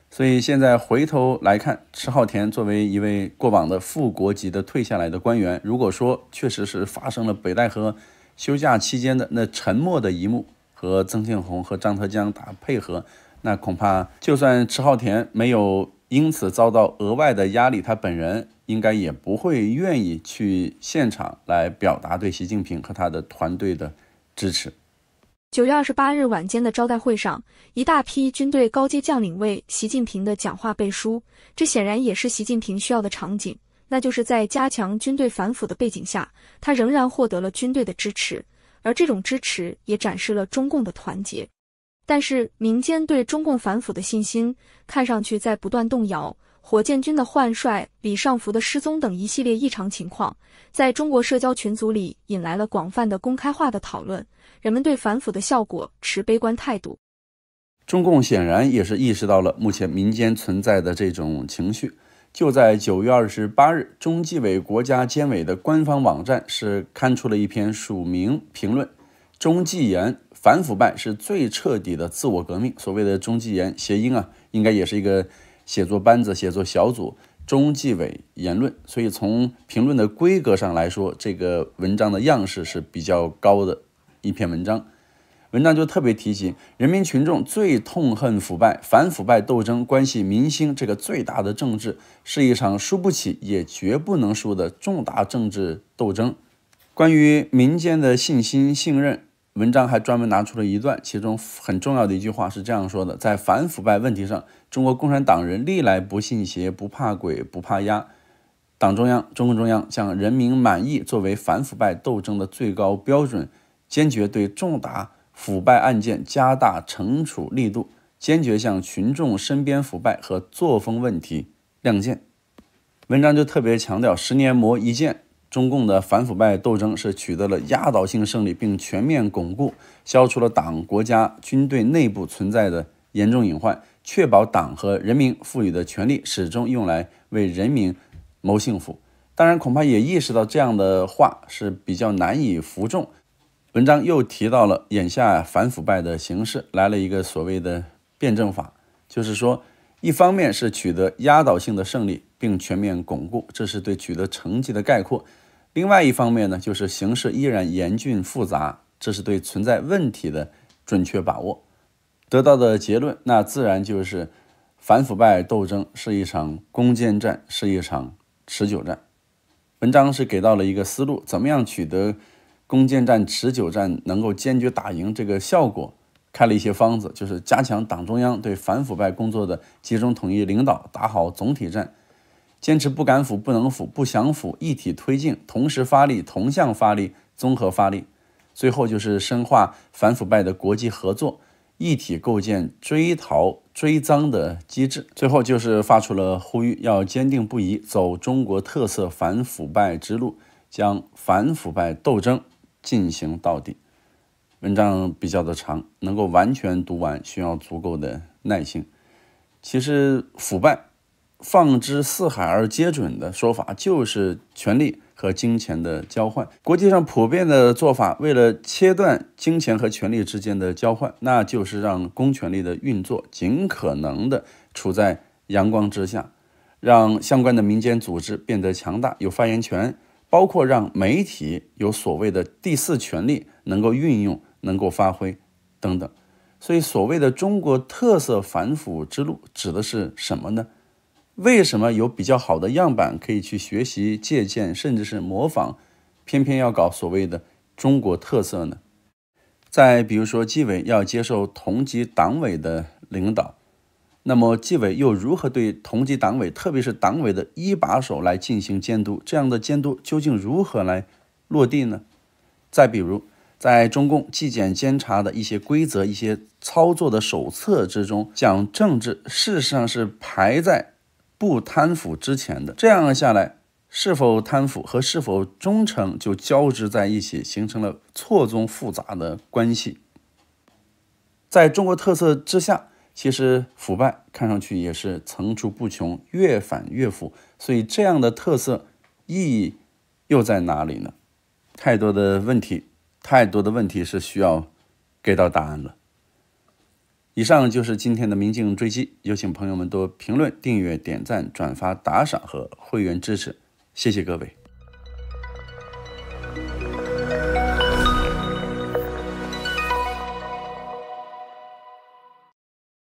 所以现在回头来看，迟浩田作为一位过往的副国级的退下来的官员，如果说确实是发生了北戴河。休假期间的那沉默的一幕，和曾庆红和张德江打配合，那恐怕就算池浩田没有因此遭到额外的压力，他本人应该也不会愿意去现场来表达对习近平和他的团队的支持。九月二十八日晚间，的招待会上，一大批军队高阶将领为习近平的讲话背书，这显然也是习近平需要的场景。那就是在加强军队反腐的背景下，他仍然获得了军队的支持，而这种支持也展示了中共的团结。但是，民间对中共反腐的信心看上去在不断动摇。火箭军的换帅、李尚福的失踪等一系列异常情况，在中国社交群组里引来了广泛的公开化的讨论，人们对反腐的效果持悲观态度。中共显然也是意识到了目前民间存在的这种情绪。就在九月二十八日，中纪委国家监委的官方网站是刊出了一篇署名评论，中纪研反腐败是最彻底的自我革命。所谓的中纪研”谐音啊，应该也是一个写作班子、写作小组中纪委言论。所以从评论的规格上来说，这个文章的样式是比较高的，一篇文章。文章就特别提及，人民群众最痛恨腐败，反腐败斗争关系民心，这个最大的政治，是一场输不起也绝不能输的重大政治斗争。关于民间的信心信任，文章还专门拿出了一段，其中很重要的一句话是这样说的：在反腐败问题上，中国共产党人历来不信邪、不怕鬼、不怕压，党中央、中共中央将人民满意作为反腐败斗争的最高标准，坚决对重大。腐败案件加大惩处力度，坚决向群众身边腐败和作风问题亮剑。文章就特别强调：“十年磨一剑”，中共的反腐败斗争是取得了压倒性胜利，并全面巩固，消除了党、国家、军队内部存在的严重隐患，确保党和人民赋予的权力始终用来为人民谋幸福。当然，恐怕也意识到这样的话是比较难以服众。文章又提到了眼下反腐败的形势来了一个所谓的辩证法，就是说，一方面是取得压倒性的胜利并全面巩固，这是对取得成绩的概括；另外一方面呢，就是形势依然严峻复杂，这是对存在问题的准确把握。得到的结论，那自然就是反腐败斗争是一场攻坚战，是一场持久战。文章是给到了一个思路，怎么样取得？攻坚战、持久战能够坚决打赢这个效果，开了一些方子，就是加强党中央对反腐败工作的集中统一领导，打好总体战，坚持不敢腐、不能腐、不想腐一体推进，同时发力、同向发力、综合发力。最后就是深化反腐败的国际合作，一体构建追逃追赃的机制。最后就是发出了呼吁，要坚定不移走中国特色反腐败之路，将反腐败斗争。进行到底。文章比较的长，能够完全读完需要足够的耐性。其实，腐败“放之四海而皆准”的说法，就是权力和金钱的交换。国际上普遍的做法，为了切断金钱和权力之间的交换，那就是让公权力的运作尽可能的处在阳光之下，让相关的民间组织变得强大，有发言权。包括让媒体有所谓的第四权利能够运用、能够发挥等等，所以所谓的中国特色反腐之路指的是什么呢？为什么有比较好的样板可以去学习借鉴，甚至是模仿，偏偏要搞所谓的中国特色呢？再比如说，纪委要接受同级党委的领导。那么纪委又如何对同级党委，特别是党委的一把手来进行监督？这样的监督究竟如何来落地呢？再比如，在中共纪检监察的一些规则、一些操作的手册之中，讲政治事实上是排在不贪腐之前的。这样下来，是否贪腐和是否忠诚就交织在一起，形成了错综复杂的关系。在中国特色之下。其实腐败看上去也是层出不穷，越反越腐，所以这样的特色意义又在哪里呢？太多的问题，太多的问题是需要给到答案了。以上就是今天的明镜追击，有请朋友们多评论、订阅、点赞、转发、打赏和会员支持，谢谢各位。